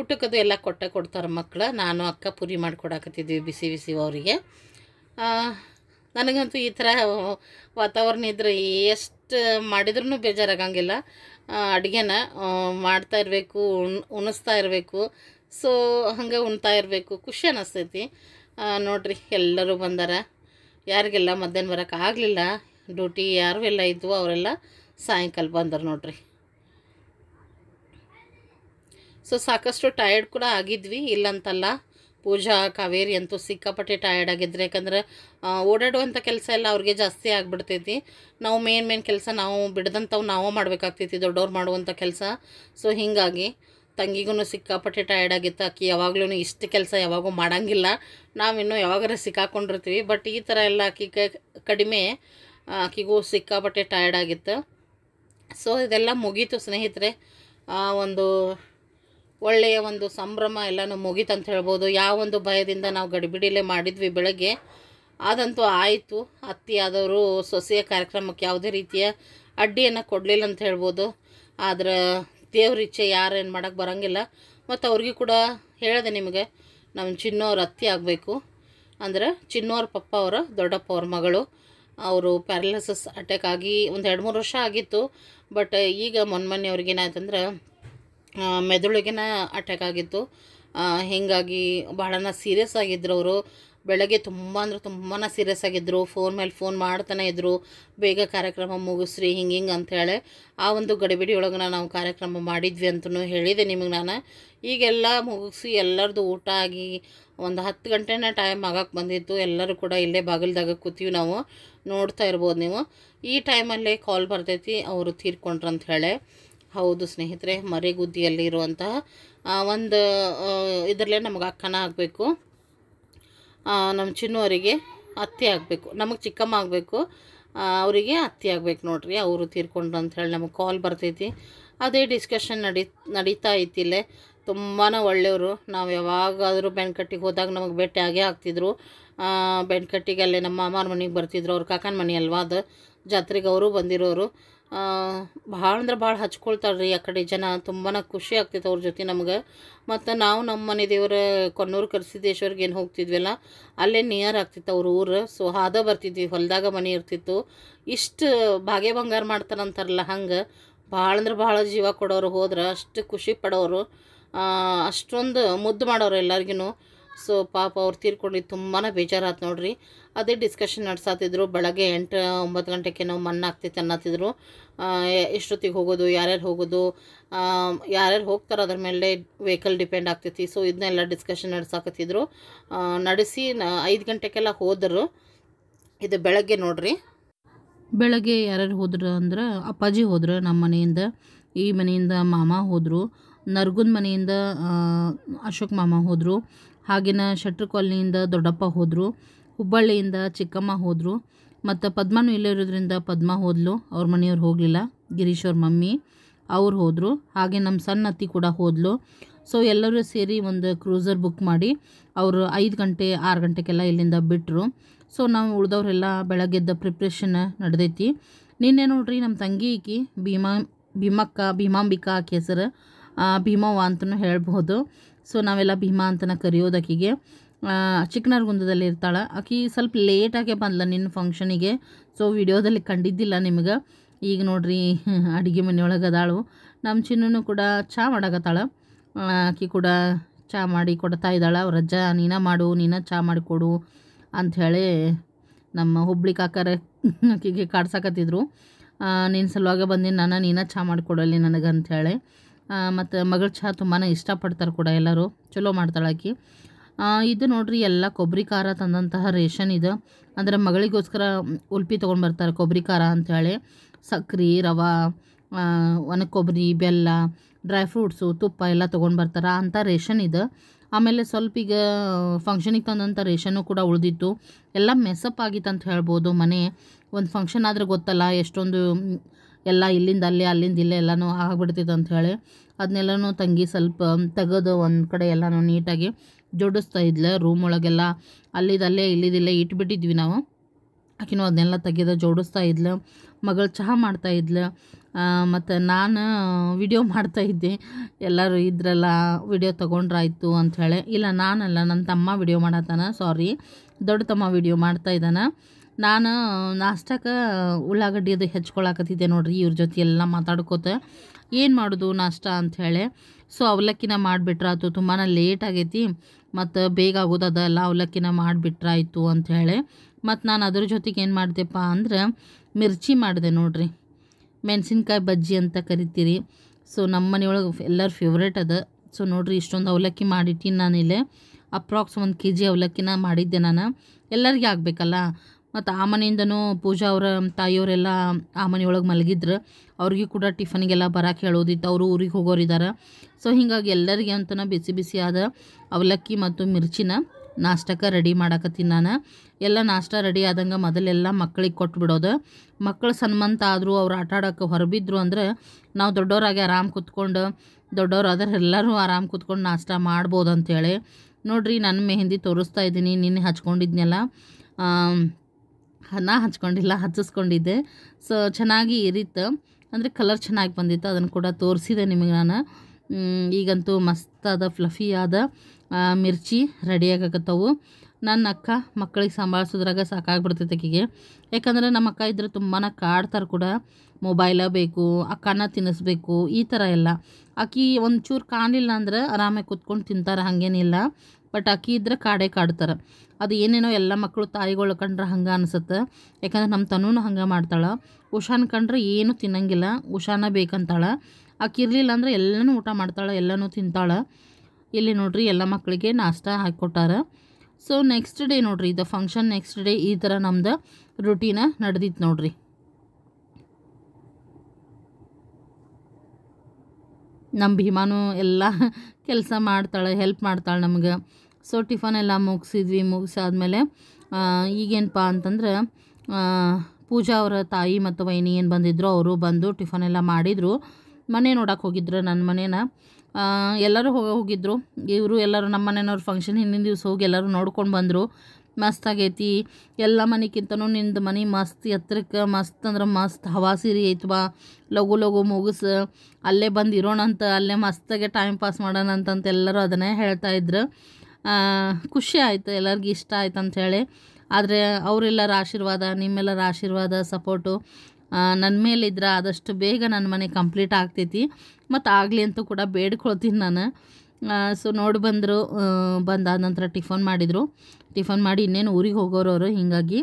ಊಟಕ್ಕದು ಎಲ್ಲ ಕೊಟ್ಟೆ ಕೊಡ್ತಾರೆ ಮಕ್ಕಳು ನಾನು ಅಕ್ಕ ಪೂರಿ ಮಾಡಿಕೊಡಾಕತ್ತಿದ್ವಿ ಬಿಸಿ ಬಿಸಿ ಅವರಿಗೆ ನನಗಂತೂ ಈ ಥರ ವಾತಾವರಣ ಇದ್ರೆ ಎಷ್ಟು ಮಾಡಿದ್ರೂ ಬೇಜಾರಾಗಂಗಿಲ್ಲ ಅಡುಗೆನ ಮಾಡ್ತಾ ಇರಬೇಕು ಉಣ್ ಉಣಿಸ್ತಾ ಇರಬೇಕು ಸೊ ಹಂಗೆ ಉಣ್ತಾ ಇರಬೇಕು ಖುಷಿ ಅನ್ನಿಸ್ತೈತಿ ನೋಡಿರಿ ಎಲ್ಲರೂ ಬಂದಾರ ಯಾರಿಗೆಲ್ಲ ಮಧ್ಯಾಹ್ನ ಬರೋಕ್ಕಾಗಲಿಲ್ಲ ಡ್ಯೂಟಿ ಯಾರು ಎಲ್ಲ ಇದ್ವು ಅವರೆಲ್ಲ ಸಾಯಂಕಾಲ ಬಂದರು ನೋಡ್ರಿ ಸೊ ಸಾಕಷ್ಟು ಟಯರ್ಡ್ ಕೂಡ ಆಗಿದ್ವಿ ಇಲ್ಲಂತಲ್ಲ ಪೂಜಾ ಕಾವೇರಿ ಅಂತೂ ಸಿಕ್ಕಾಪಟ್ಟೆ ಟಯರ್ಡ್ ಆಗಿದ್ರೆ ಯಾಕಂದ್ರೆ ಓಡಾಡುವಂಥ ಕೆಲಸ ಎಲ್ಲ ಅವ್ರಿಗೆ ಜಾಸ್ತಿ ಆಗಿಬಿಡ್ತೈತಿ ನಾವು ಮೇನ್ ಮೇನ್ ಕೆಲಸ ನಾವು ಬಿಡದಂಥವು ನಾವು ಮಾಡಬೇಕಾಗ್ತೈತಿ ದೊಡ್ಡವ್ರು ಮಾಡುವಂಥ ಕೆಲಸ ಸೊ ಹೀಗಾಗಿ ತಂಗಿಗೂ ಸಿಕ್ಕಾಪಟ್ಟೆ ಟಯರ್ಡ್ ಆಗಿತ್ತು ಅಕ್ಕಿ ಯಾವಾಗಲೂ ಇಷ್ಟು ಕೆಲಸ ಯಾವಾಗೂ ಮಾಡೋಂಗಿಲ್ಲ ನಾವಿನ್ನೂ ಯಾವಾಗಾರ ಸಿಕ್ಕಾಕೊಂಡಿರ್ತೀವಿ ಬಟ್ ಈ ಥರ ಎಲ್ಲ ಅಕ್ಕಿ ಕಡಿಮೆ ಆಕಿಗೂ ಸಿಕ್ಕಾಪಟ್ಟೆ ಟಯರ್ಡ್ ಆಗಿತ್ತು ಸೊ ಇದೆಲ್ಲ ಮುಗೀತು ಸ್ನೇಹಿತರೆ ಒಂದು ಒಳ್ಳೆಯ ಒಂದು ಸಂಭ್ರಮ ಎಲ್ಲನೂ ಮುಗೀತು ಅಂತ ಹೇಳ್ಬೋದು ಒಂದು ಭಯದಿಂದ ನಾವು ಗಡಿಬಿಡಿಲೇ ಮಾಡಿದ್ವಿ ಬೆಳಗ್ಗೆ ಅದಂತೂ ಆಯಿತು ಅತ್ತಿ ಆದವರು ಸೊಸೆಯ ಕಾರ್ಯಕ್ರಮಕ್ಕೆ ಯಾವುದೇ ರೀತಿಯ ಅಡ್ಡಿಯನ್ನು ಕೊಡಲಿಲ್ಲ ಅಂತ ಹೇಳ್ಬೋದು ಆದ್ರೆ ದೇವ್ರ ಇಚ್ಛೆ ಯಾರೇನು ಮಾಡೋಕ್ಕೆ ಬರೋಂಗಿಲ್ಲ ಮತ್ತು ಅವ್ರಿಗೆ ಕೂಡ ಹೇಳಿದೆ ನಿಮಗೆ ನಮ್ಮ ಚಿನ್ನೋರು ಅತ್ತಿ ಆಗಬೇಕು ಅಂದ್ರೆ ಚಿನ್ನೋರ ಪಪ್ಪ ಅವರ ದೊಡ್ಡಪ್ಪ ಅವ್ರ ಮಗಳು ಅವರು ಪ್ಯಾರಲೈಸಸ್ ಅಟ್ಯಾಕ್ ಆಗಿ ಒಂದು ಎರಡು ಮೂರು ವರ್ಷ ಆಗಿತ್ತು ಬಟ್ ಈಗ ಮೊನ್ನೆ ಮೊನ್ನೆ ಅವ್ರಿಗೇನಾಯ್ತಂದ್ರೆ ಮೆದುಳಿಗೆನ ಅಟ್ಯಾಕ್ ಆಗಿತ್ತು ಹೀಗಾಗಿ ಭಾಳನ ಸೀರಿಯಸ್ ಆಗಿದ್ದರು ಅವರು ಬೆಳಗ್ಗೆ ತುಂಬ ಅಂದ್ರೆ ತುಂಬಾ ಸೀರಿಯಸ್ ಆಗಿದ್ದರು ಫೋನ್ ಮೇಲೆ ಫೋನ್ ಮಾಡ್ತಾನೆ ಇದ್ದರು ಬೇಗ ಕಾರ್ಯಕ್ರಮ ಮುಗಿಸ್ರಿ ಹಿಂಗೆ ಹಿಂಗೆ ಅಂಥೇಳಿ ಆ ಒಂದು ಗಡಿಬಿಡಿ ನಾವು ಕಾರ್ಯಕ್ರಮ ಮಾಡಿದ್ವಿ ಅಂತಲೂ ಹೇಳಿದೆ ನಿಮಗೆ ನಾನು ಈಗೆಲ್ಲ ಮುಗಿಸಿ ಎಲ್ಲರದು ಊಟ ಆಗಿ ಒಂದು ಹತ್ತು ಗಂಟೆನ ಟೈಮ್ ಆಗಕ್ಕೆ ಬಂದಿತ್ತು ಎಲ್ಲರೂ ಕೂಡ ಇಲ್ಲೇ ಬಾಗಿಲ್ದಾಗ ಕೂತೀವಿ ನಾವು ನೋಡ್ತಾ ಇರ್ಬೋದು ನೀವು ಈ ಟೈಮಲ್ಲೇ ಕಾಲ್ ಬರ್ತೈತಿ ಅವರು ತೀರ್ಕೊಂಡ್ರಂತ ಹೇಳಿ ಹೌದು ಸ್ನೇಹಿತರೆ ಮರೆಗುದ್ದಿಯಲ್ಲಿರುವಂತಹ ಒಂದು ಇದರಲ್ಲೇ ನಮಗೆ ಅಕ್ಕನ ಆಗಬೇಕು ನಮ್ಮ ಚಿನ್ನವರಿಗೆ ಅತ್ತೆ ಆಗಬೇಕು ನಮಗೆ ಚಿಕ್ಕಮ್ಮ ಆಗಬೇಕು ಅವರಿಗೆ ಅತ್ತೆ ಆಗಬೇಕು ನೋಡ್ರಿ ಅವರು ತೀರ್ಕೊಂಡ್ರು ಹೇಳಿ ನಮಗೆ ಕಾಲ್ ಬರ್ತೈತಿ ಅದೇ ಡಿಸ್ಕಷನ್ ನಡಿ ನಡೀತಾ ಐತಿಲ್ಲೇ ತುಂಬಾ ಒಳ್ಳೆಯವರು ನಾವು ಯಾವಾಗಾದರೂ ಬೆಣ್ಕಟ್ಟಿಗೆ ಹೋದಾಗ ನಮಗೆ ಭೇಟಿ ಆಗೇ ಆಗ್ತಿದ್ರು ಬೆಣ್ಕಟ್ಟಿಗೆ ಅಲ್ಲೇ ನಮ್ಮ ಮಾಮಾರ ಮನೆಗೆ ಬರ್ತಿದ್ರು ಅವ್ರ ಕಾಕನ ಮನೆ ಅಲ್ವಾ ಅದು ಜಾತ್ರೆಗೆ ಅವರು ಬಂದಿರೋರು ಭಾಳ ಅಂದ್ರೆ ಭಾಳ ಹಚ್ಕೊಳ್ತಾಳೆ ರೀ ಆ ಕಡೆ ಜನ ತುಂಬಾ ಖುಷಿ ಆಗ್ತಿತ್ತು ಅವ್ರ ಜೊತೆ ನಮ್ಗೆ ಮತ್ತು ನಾವು ನಮ್ಮ ಮನೆ ದೇವರ ಕೊನ್ನೂರು ಕರ್ಸಿದ್ದೇಶ್ವರ್ಗೆ ಏನು ಹೋಗ್ತಿದ್ವಲ್ಲ ಅಲ್ಲೇ ನಿಯರ್ ಆಗ್ತಿತ್ತು ಅವ್ರ ಊರು ಸೊ ಹಾದ ಬರ್ತಿದ್ವಿ ಹೊಲದಾಗ ಮನೆ ಇರ್ತಿತ್ತು ಇಷ್ಟು ಭಾಗ್ಯ ಬಂಗಾರ ಮಾಡ್ತಾರಂತಾರಲ್ಲ ಹಂಗೆ ಭಾಳ ಅಂದ್ರೆ ಭಾಳ ಜೀವ ಕೊಡೋರು ಹೋದ್ರೆ ಅಷ್ಟು ಖುಷಿ ಪಡೋರು ಅಷ್ಟೊಂದು ಮುದ್ದು ಮಾಡೋರು ಎಲ್ಲರಿಗೂ ಸೊ ಪಾಪ ಅವ್ರು ತೀರ್ಕೊಂಡು ತುಂಬಾ ಬೇಜಾರಾತು ನೋಡ್ರಿ ಅದೇ ಡಿಸ್ಕಷನ್ ನಡೆಸಾತಿದ್ರು ಬೆಳಗ್ಗೆ ಎಂಟು ಒಂಬತ್ತು ಗಂಟೆಗೆ ನಾವು ಮಣ್ಣು ಆಗ್ತೈತೆ ಅನ್ನತ್ತಿದ್ರು ಎಷ್ಟೊತ್ತಿಗೆ ಹೋಗೋದು ಯಾರ್ಯಾರು ಹೋಗೋದು ಯಾರ್ಯಾರು ಹೋಗ್ತಾರೆ ಅದ್ರ ಮೇಲೆ ವೆಹಿಕಲ್ ಡಿಪೆಂಡ್ ಆಗ್ತೈತಿ ಸೊ ಇದನ್ನೆಲ್ಲ ಡಿಸ್ಕಷನ್ ನಡ್ಸಾಕತ್ತಿದ್ರು ನಡೆಸಿ ಐದು ಗಂಟೆಗೆಲ್ಲ ಹೋದರು ಇದು ಬೆಳಗ್ಗೆ ನೋಡ್ರಿ ಬೆಳಗ್ಗೆ ಯಾರ್ಯಾರು ಹೋದ್ರು ಅಂದ್ರೆ ಅಪ್ಪಾಜಿ ಹೋದ್ರು ನಮ್ಮ ಮನೆಯಿಂದ ಈ ಮನೆಯಿಂದ ಮಾಮ ಹೋದರು ನರ್ಗುನ್ ಮನೆಯಿಂದ ಅಶೋಕ್ ಮಾಮ ಹೋದರು ಹಾಗೇನ ಶಟ್ರ್ ಕಾಲನಿಯಿಂದ ದೊಡ್ಡಪ್ಪ ಹೋದರು ಹುಬ್ಬಳ್ಳಿಯಿಂದ ಚಿಕ್ಕಮ್ಮ ಹೋದರು ಮತ್ತು ಪದ್ಮನು ಇಲ್ಲೇ ಇರೋದ್ರಿಂದ ಪದ್ಮ ಹೋದಲು ಅವ್ರ ಮನೆಯವ್ರು ಹೋಗಲಿಲ್ಲ ಗಿರೀಶ್ ಅವ್ರ ಮಮ್ಮಿ ಅವ್ರು ಹೋದರು ಹಾಗೆ ನಮ್ಮ ಸಣ್ಣ ಅತ್ತಿ ಕೂಡ ಹೋದಲು ಸೊ ಎಲ್ಲರೂ ಸೇರಿ ಒಂದು ಕ್ರೂಸರ್ ಬುಕ್ ಮಾಡಿ ಅವರು ಐದು ಗಂಟೆ ಆರು ಗಂಟೆಗೆಲ್ಲ ಇಲ್ಲಿಂದ ಬಿಟ್ಟರು ಸೊ ನಾವು ಉಳ್ದವರೆಲ್ಲ ಬೆಳಗ್ಗೆದ್ದ ಪ್ರಿಪ್ರೇಷನ್ ನಡೆದೈತಿ ನಿನ್ನೆ ನೋಡ್ರಿ ನಮ್ಮ ತಂಗಿ ಈಕಿ ಭೀಮಾ ಭೀಮಕ್ಕ ಭೀಮಾಂಬಿಕಾ ಆಕೆ ಹೆಸರು ಭೀಮವ್ವ ಅಂತಲೂ ಹೇಳ್ಬೋದು ಸೊ ನಾವೆಲ್ಲ ಭೀಮಾ ಕರೆಯೋದು ಕರೆಯೋದಕ್ಕಿಗೆ ಚಿಕ್ಕನರ್ಗುಂದದಲ್ಲಿ ಇರ್ತಾಳೆ ಆಕೆ ಸ್ವಲ್ಪ ಲೇಟಾಗೆ ಬಂದ್ಲ ನಿನ್ನ ಫಂಕ್ಷನಿಗೆ ಸೊ ವಿಡಿಯೋದಲ್ಲಿ ಕಂಡಿದ್ದಿಲ್ಲ ನಿಮ್ಗೆ ಈಗ ನೋಡ್ರಿ ಅಡುಗೆ ಮನೆಯೊಳಗೆ ಅದಾಳು ನಮ್ಮ ಚಿನ್ನನು ಕೂಡ ಚಹಾ ಮಾಡಾಕತ್ತಾಳೆ ಆಕೆ ಕೂಡ ಚಹಾ ಮಾಡಿ ಕೊಡ್ತಾ ಇದ್ದಾಳೆ ಅವ್ರ ಅಜ್ಜ ನೀನ ಮಾಡು ನೀನ ಚಹಾ ಮಾಡಿಕೊಡು ಅಂಥೇಳಿ ನಮ್ಮ ಹುಬ್ಳಿ ಕಾಕರ ಆಕೆಗೆ ಕಾಡ್ಸಾಕತ್ತಿದ್ರು ನಿನ್ನ ಸಲುವಾಗ ಬಂದಿನ ನಾನು ನೀನ ಚಹಾ ಮಾಡಿಕೊಡಲಿ ನನಗೆ ಅಂಥೇಳಿ ಮತ್ತು ಮಗಳ ಚಹಾ ತುಂಬಾ ಇಷ್ಟಪಡ್ತಾರೆ ಕೂಡ ಎಲ್ಲರೂ ಚಲೋ ಮಾಡ್ತಾಳಾಕಿ ಇದು ನೋಡ್ರಿ ಎಲ್ಲ ಕೊಬ್ಬರಿ ಖಾರ ತಂದಂತಹ ರೇಷನ್ ಇದು ಅಂದರೆ ಮಗಳಿಗೋಸ್ಕರ ಉಲ್ಪಿ ಬರ್ತಾರೆ ಕೊಬ್ಬರಿ ಖಾರ ಅಂಥೇಳಿ ಸಕ್ರೆ ರವೆ ಒಣ ಕೊಬ್ಬರಿ ಬೆಲ್ಲ ಡ್ರೈ ಫ್ರೂಟ್ಸು ತುಪ್ಪ ಎಲ್ಲ ತೊಗೊಂಡು ಬರ್ತಾರೆ ಅಂಥ ರೇಷನ್ ಇದು ಆಮೇಲೆ ಸ್ವಲ್ಪ ಈಗ ಫಂಕ್ಷನಿಗೆ ತಂದಂಥ ರೇಷನ್ನು ಕೂಡ ಉಳಿದಿತ್ತು ಎಲ್ಲ ಮೆಸಪ್ ಆಗಿತ್ತು ಅಂತ ಹೇಳ್ಬೋದು ಮನೆ ಒಂದು ಫಂಕ್ಷನ್ ಆದರೆ ಗೊತ್ತಲ್ಲ ಎಷ್ಟೊಂದು ಎಲ್ಲ ಇಲ್ಲಿಂದ ಅಲ್ಲಿ ಅಲ್ಲಿಂದ ಇಲ್ಲೇ ಎಲ್ಲನೂ ಆಗಿಬಿಡ್ತಿತ್ತು ಅಂಥೇಳಿ ಅದನ್ನೆಲ್ಲನೂ ತಂಗಿ ಸ್ವಲ್ಪ ತೆಗೆದು ಒಂದು ಕಡೆ ಎಲ್ಲನೂ ನೀಟಾಗಿ ಜೋಡಿಸ್ತಾ ಇದ್ಲೆ ರೂಮ್ ಒಳಗೆಲ್ಲ ಅಲ್ಲಿದಲ್ಲೇ ಇಲ್ಲಿದಿಲ್ಲೇ ಇಟ್ಬಿಟ್ಟಿದ್ವಿ ನಾವು ಆಕಿನೂ ಅದನ್ನೆಲ್ಲ ತೆಗೆದು ಜೋಡಿಸ್ತಾ ಇದ್ಲು ಮಗಳು ಚಹಾ ಮಾಡ್ತಾ ಇದ್ಲು ಮತ್ತು ನಾನು ವಿಡಿಯೋ ಇದ್ದೆ ಎಲ್ಲರೂ ಇದ್ರೆಲ್ಲ ವಿಡಿಯೋ ತೊಗೊಂಡ್ರಾಯ್ತು ಅಂಥೇಳಿ ಇಲ್ಲ ನಾನಲ್ಲ ನನ್ನ ತಮ್ಮ ವಿಡಿಯೋ ಮಾಡತ್ತಾನೆ ಸಾರಿ ದೊಡ್ಡ ತಮ್ಮ ವಿಡಿಯೋ ಮಾಡ್ತಾಯಿದ್ದಾನೆ ನಾನು ನಾಷ್ಟಕ್ಕೆ ಉಳ್ಳಾಗಡ್ಡಿ ಅದು ಹೆಚ್ಕೊಳಕತ್ತಿದ್ದೆ ನೋಡ್ರಿ ಇವ್ರ ಜೊತೆ ಎಲ್ಲ ಮಾತಾಡ್ಕೋತ ಏನು ಮಾಡೋದು ನಾಷ್ಟ ಅಂಥೇಳಿ ಸೊ ಅವಲಕ್ಕಿನ ಮಾಡಿಬಿಟ್ರಾಯ್ತು ತುಂಬಾ ಲೇಟ್ ಆಗೈತಿ ಮತ್ತು ಬೇಗ ಆಗೋದದ ಎಲ್ಲ ಅವಲಕ್ಕಿನ ಮಾಡಿಬಿಟ್ರಾಯ್ತು ಅಂಥೇಳಿ ಮತ್ತು ನಾನು ಅದ್ರ ಜೊತೆಗೆ ಏನು ಮಾಡಿದೆಪ್ಪ ಅಂದ್ರೆ ಮಿರ್ಚಿ ಮಾಡಿದೆ ನೋಡ್ರಿ ಮೆಣಸಿನ್ಕಾಯಿ ಬಜ್ಜಿ ಅಂತ ಕರಿತೀರಿ ಸೊ ನಮ್ಮ ಮನೆಯೊಳಗೆ ಎಲ್ಲರ ಫೇವ್ರೇಟ್ ಅದ ಸೊ ನೋಡ್ರಿ ಇಷ್ಟೊಂದು ಅವಲಕ್ಕಿ ಮಾಡಿಟ್ಟಿನಿ ನಾನಿಲ್ಲೇ ಅಪ್ರಾಕ್ಸ್ ಒಂದು ಕೆ ಜಿ ಅವಲಕ್ಕಿನ ಮಾಡಿದ್ದೆ ನಾನು ಎಲ್ಲರಿಗೆ ಆಗಬೇಕಲ್ಲ ಮತ್ತು ಆ ಮನೆಯಿಂದನೂ ಪೂಜಾ ಅವರ ತಾಯಿಯವರೆಲ್ಲ ಆ ಮನೆಯೊಳಗೆ ಮಲಗಿದ್ರು ಅವ್ರಿಗೆ ಕೂಡ ಟಿಫನ್ಗೆಲ್ಲ ಬರಕ್ಕೆ ಹೇಳೋದಿತ್ತು ಅವರು ಊರಿಗೆ ಹೋಗೋರಿದ್ದಾರೆ ಸೊ ಹೀಗಾಗಿ ಎಲ್ಲರಿಗೆ ಅಂತನ ಬಿಸಿ ಬಿಸಿ ಆದ ಅವಲಕ್ಕಿ ಮತ್ತು ಮಿರ್ಚಿನ ನಾಷ್ಟಕ್ಕೆ ರೆಡಿ ಮಾಡಕತ್ತೀನಿ ನಾನು ಎಲ್ಲ ನಾಷ್ಟ ರೆಡಿ ಆದಂಗೆ ಮೊದಲೆಲ್ಲ ಮಕ್ಕಳಿಗೆ ಕೊಟ್ಟು ಬಿಡೋದು ಮಕ್ಕಳು ಸನ್ಮಂತ ಆದರೂ ಅವ್ರು ಆಟ ಆಡೋಕ್ಕೆ ಹೊರಬಿದ್ರು ಅಂದರೆ ನಾವು ದೊಡ್ಡವರಾಗಿ ಆರಾಮ್ ಕೂತ್ಕೊಂಡು ದೊಡ್ಡವ್ರು ಆದರೆ ಎಲ್ಲರೂ ಆರಾಮ್ ಕೂತ್ಕೊಂಡು ನಾಷ್ಟ ಮಾಡ್ಬೋದು ಅಂಥೇಳಿ ನೋಡಿರಿ ನನ್ನ ಮೆಹಂದಿ ತೋರಿಸ್ತಾ ಇದ್ದೀನಿ ನಿನ್ನೆ ಹಚ್ಕೊಂಡಿದ್ನೆಲ್ಲ ಹಣ ಹಚ್ಕೊಂಡಿಲ್ಲ ಹಚ್ಚಿಸ್ಕೊಂಡಿದ್ದೆ ಸೊ ಚೆನ್ನಾಗಿ ಇರಿತ್ತು ಅಂದರೆ ಕಲರ್ ಚೆನ್ನಾಗಿ ಬಂದಿತ್ತು ಅದನ್ನು ಕೂಡ ತೋರಿಸಿದೆ ನಿಮಗೆ ನಾನು ಈಗಂತೂ ಮಸ್ತಾದ ಫ್ಲಫಿ ಆದ ಮಿರ್ಚಿ ರೆಡಿಯಾಗತ್ತವು ನನ್ನ ಅಕ್ಕ ಮಕ್ಕಳಿಗೆ ಸಂಭಾಳಿಸೋದ್ರಾಗ ಸಾಕಾಗ್ಬಿಡ್ತೈತೆ ಆಕೆಗೆ ಯಾಕಂದರೆ ನಮ್ಮ ಅಕ್ಕ ಇದ್ರೆ ತುಂಬಾ ಕಾಡ್ತಾರೆ ಕೂಡ ಮೊಬೈಲ ಬೇಕು ಅಕ್ಕನ ತಿನ್ನಿಸ್ಬೇಕು ಈ ಥರ ಎಲ್ಲ ಆಕೆ ಒಂಚೂರು ಕಾಣಲಿಲ್ಲ ಅಂದ್ರೆ ಆರಾಮಾಗಿ ಕುತ್ಕೊಂಡು ತಿಂತಾರೆ ಹಾಗೇನಿಲ್ಲ ಬಟ್ ಅಕ್ಕಿ ಇದ್ರೆ ಕಾಡೇ ಕಾಡ್ತಾರೆ ಅದು ಏನೇನೋ ಎಲ್ಲ ಮಕ್ಕಳು ತಾಯಿಗಳು ಕಂಡ್ರೆ ಹಂಗೆ ಅನಿಸುತ್ತೆ ಯಾಕಂದ್ರೆ ನಮ್ಮ ತನೂ ಹಂಗೆ ಮಾಡ್ತಾಳೆ ಉಷಾನ ಕಂಡ್ರೆ ಏನು ತಿನ್ನಂಗಿಲ್ಲ ಉಷಾನ ಬೇಕಂತಾಳೆ ಅಕ್ಕಿ ಇರಲಿಲ್ಲ ಅಂದರೆ ಎಲ್ಲನೂ ಊಟ ಮಾಡ್ತಾಳೆ ಎಲ್ಲನೂ ತಿಂತಾಳೆ ಇಲ್ಲಿ ನೋಡ್ರಿ ಎಲ್ಲ ಮಕ್ಕಳಿಗೆ ನಾಷ್ಟ ಹಾಕಿಕೊಟ್ಟಾರ ಸೊ ನೆಕ್ಸ್ಟ್ ಡೇ ನೋಡ್ರಿ ಇದು ಫಂಕ್ಷನ್ ನೆಕ್ಸ್ಟ್ ಡೇ ಈ ಥರ ನಮ್ದು ರುಟೀನ ನಡೆದಿತ್ತು ನೋಡ್ರಿ ನಮ್ಮ ಭೀಮಾನು ಎಲ್ಲ (laughs) ಕೆಲಸ ಮಾಡ್ತಾಳೆ ಹೆಲ್ಪ್ ಮಾಡ್ತಾಳೆ ನಮ್ಗೆ ಸೊ ಟಿಫನ್ ಎಲ್ಲ ಮುಗಿಸಿದ್ವಿ ಮುಗಿಸಾದ್ಮೇಲೆ ಈಗೇನಪ್ಪ ಅಂತಂದ್ರೆ ಪೂಜಾ ಅವರ ತಾಯಿ ಮತ್ತು ವೈನಿ ಏನು ಬಂದಿದ್ರು ಅವರು ಬಂದು ಟಿಫನ್ ಎಲ್ಲ ಮಾಡಿದರು ಮನೆ ನೋಡೋಕೆ ಹೋಗಿದ್ರು ನನ್ನ ಮನೇನ ಎಲ್ಲರೂ ಹೋಗ ಹೋಗಿದ್ರು ಇವರು ಎಲ್ಲರೂ ನಮ್ಮ ಮನೆಯವ್ರ ಫಂಕ್ಷನ್ ಹಿಂದಿನ ದಿವಸ ಹೋಗಿ ಎಲ್ಲರೂ ನೋಡ್ಕೊಂಡು ಬಂದರು ಮಸ್ತ್ ಎಲ್ಲ ಮನೆಗಿಂತನೂ ನಿಂದು ಮನೆ ಮಸ್ತ್ ಎತ್ತರಕ್ಕೆ ಮಸ್ತ್ ಅಂದ್ರೆ ಮಸ್ತ್ ಹವಾ ಸೀರಿ ಐತ್ವಾ ಲಘು ಲಘು ಮುಗಿಸ್ ಅಲ್ಲೇ ಬಂದು ಇರೋಣಂತ ಅಲ್ಲೇ ಮಸ್ತಾಗೆ ಟೈಮ್ ಪಾಸ್ ಮಾಡೋಣ ಅಂತಂತ ಎಲ್ಲರೂ ಅದನ್ನೇ ಹೇಳ್ತಾಯಿದ್ರು ಖುಷಿ ಆಯಿತು ಎಲ್ಲರಿಗೂ ಇಷ್ಟ ಆಯ್ತು ಅಂಥೇಳಿ ಆದರೆ ಅವರೆಲ್ಲರ ಆಶೀರ್ವಾದ ನಿಮ್ಮೆಲ್ಲರ ಆಶೀರ್ವಾದ ಸಪೋರ್ಟು ನನ್ನ ಮೇಲಿದ್ರೆ ಆದಷ್ಟು ಬೇಗ ನನ್ನ ಮನೆ ಕಂಪ್ಲೀಟ್ ಆಗ್ತೈತಿ ಮತ್ತು ಆಗಲಿ ಅಂತೂ ಕೂಡ ಬೇಡ್ಕೊಳ್ತೀನಿ ನಾನು ಸೊ ನೋಡಿ ಬಂದರು ಬಂದಾದ ನಂತರ ಟಿಫನ್ ಮಾಡಿದರು ಟಿಫನ್ ಮಾಡಿ ಇನ್ನೇನು ಊರಿಗೆ ಹೋಗೋರವರು ಹೀಗಾಗಿ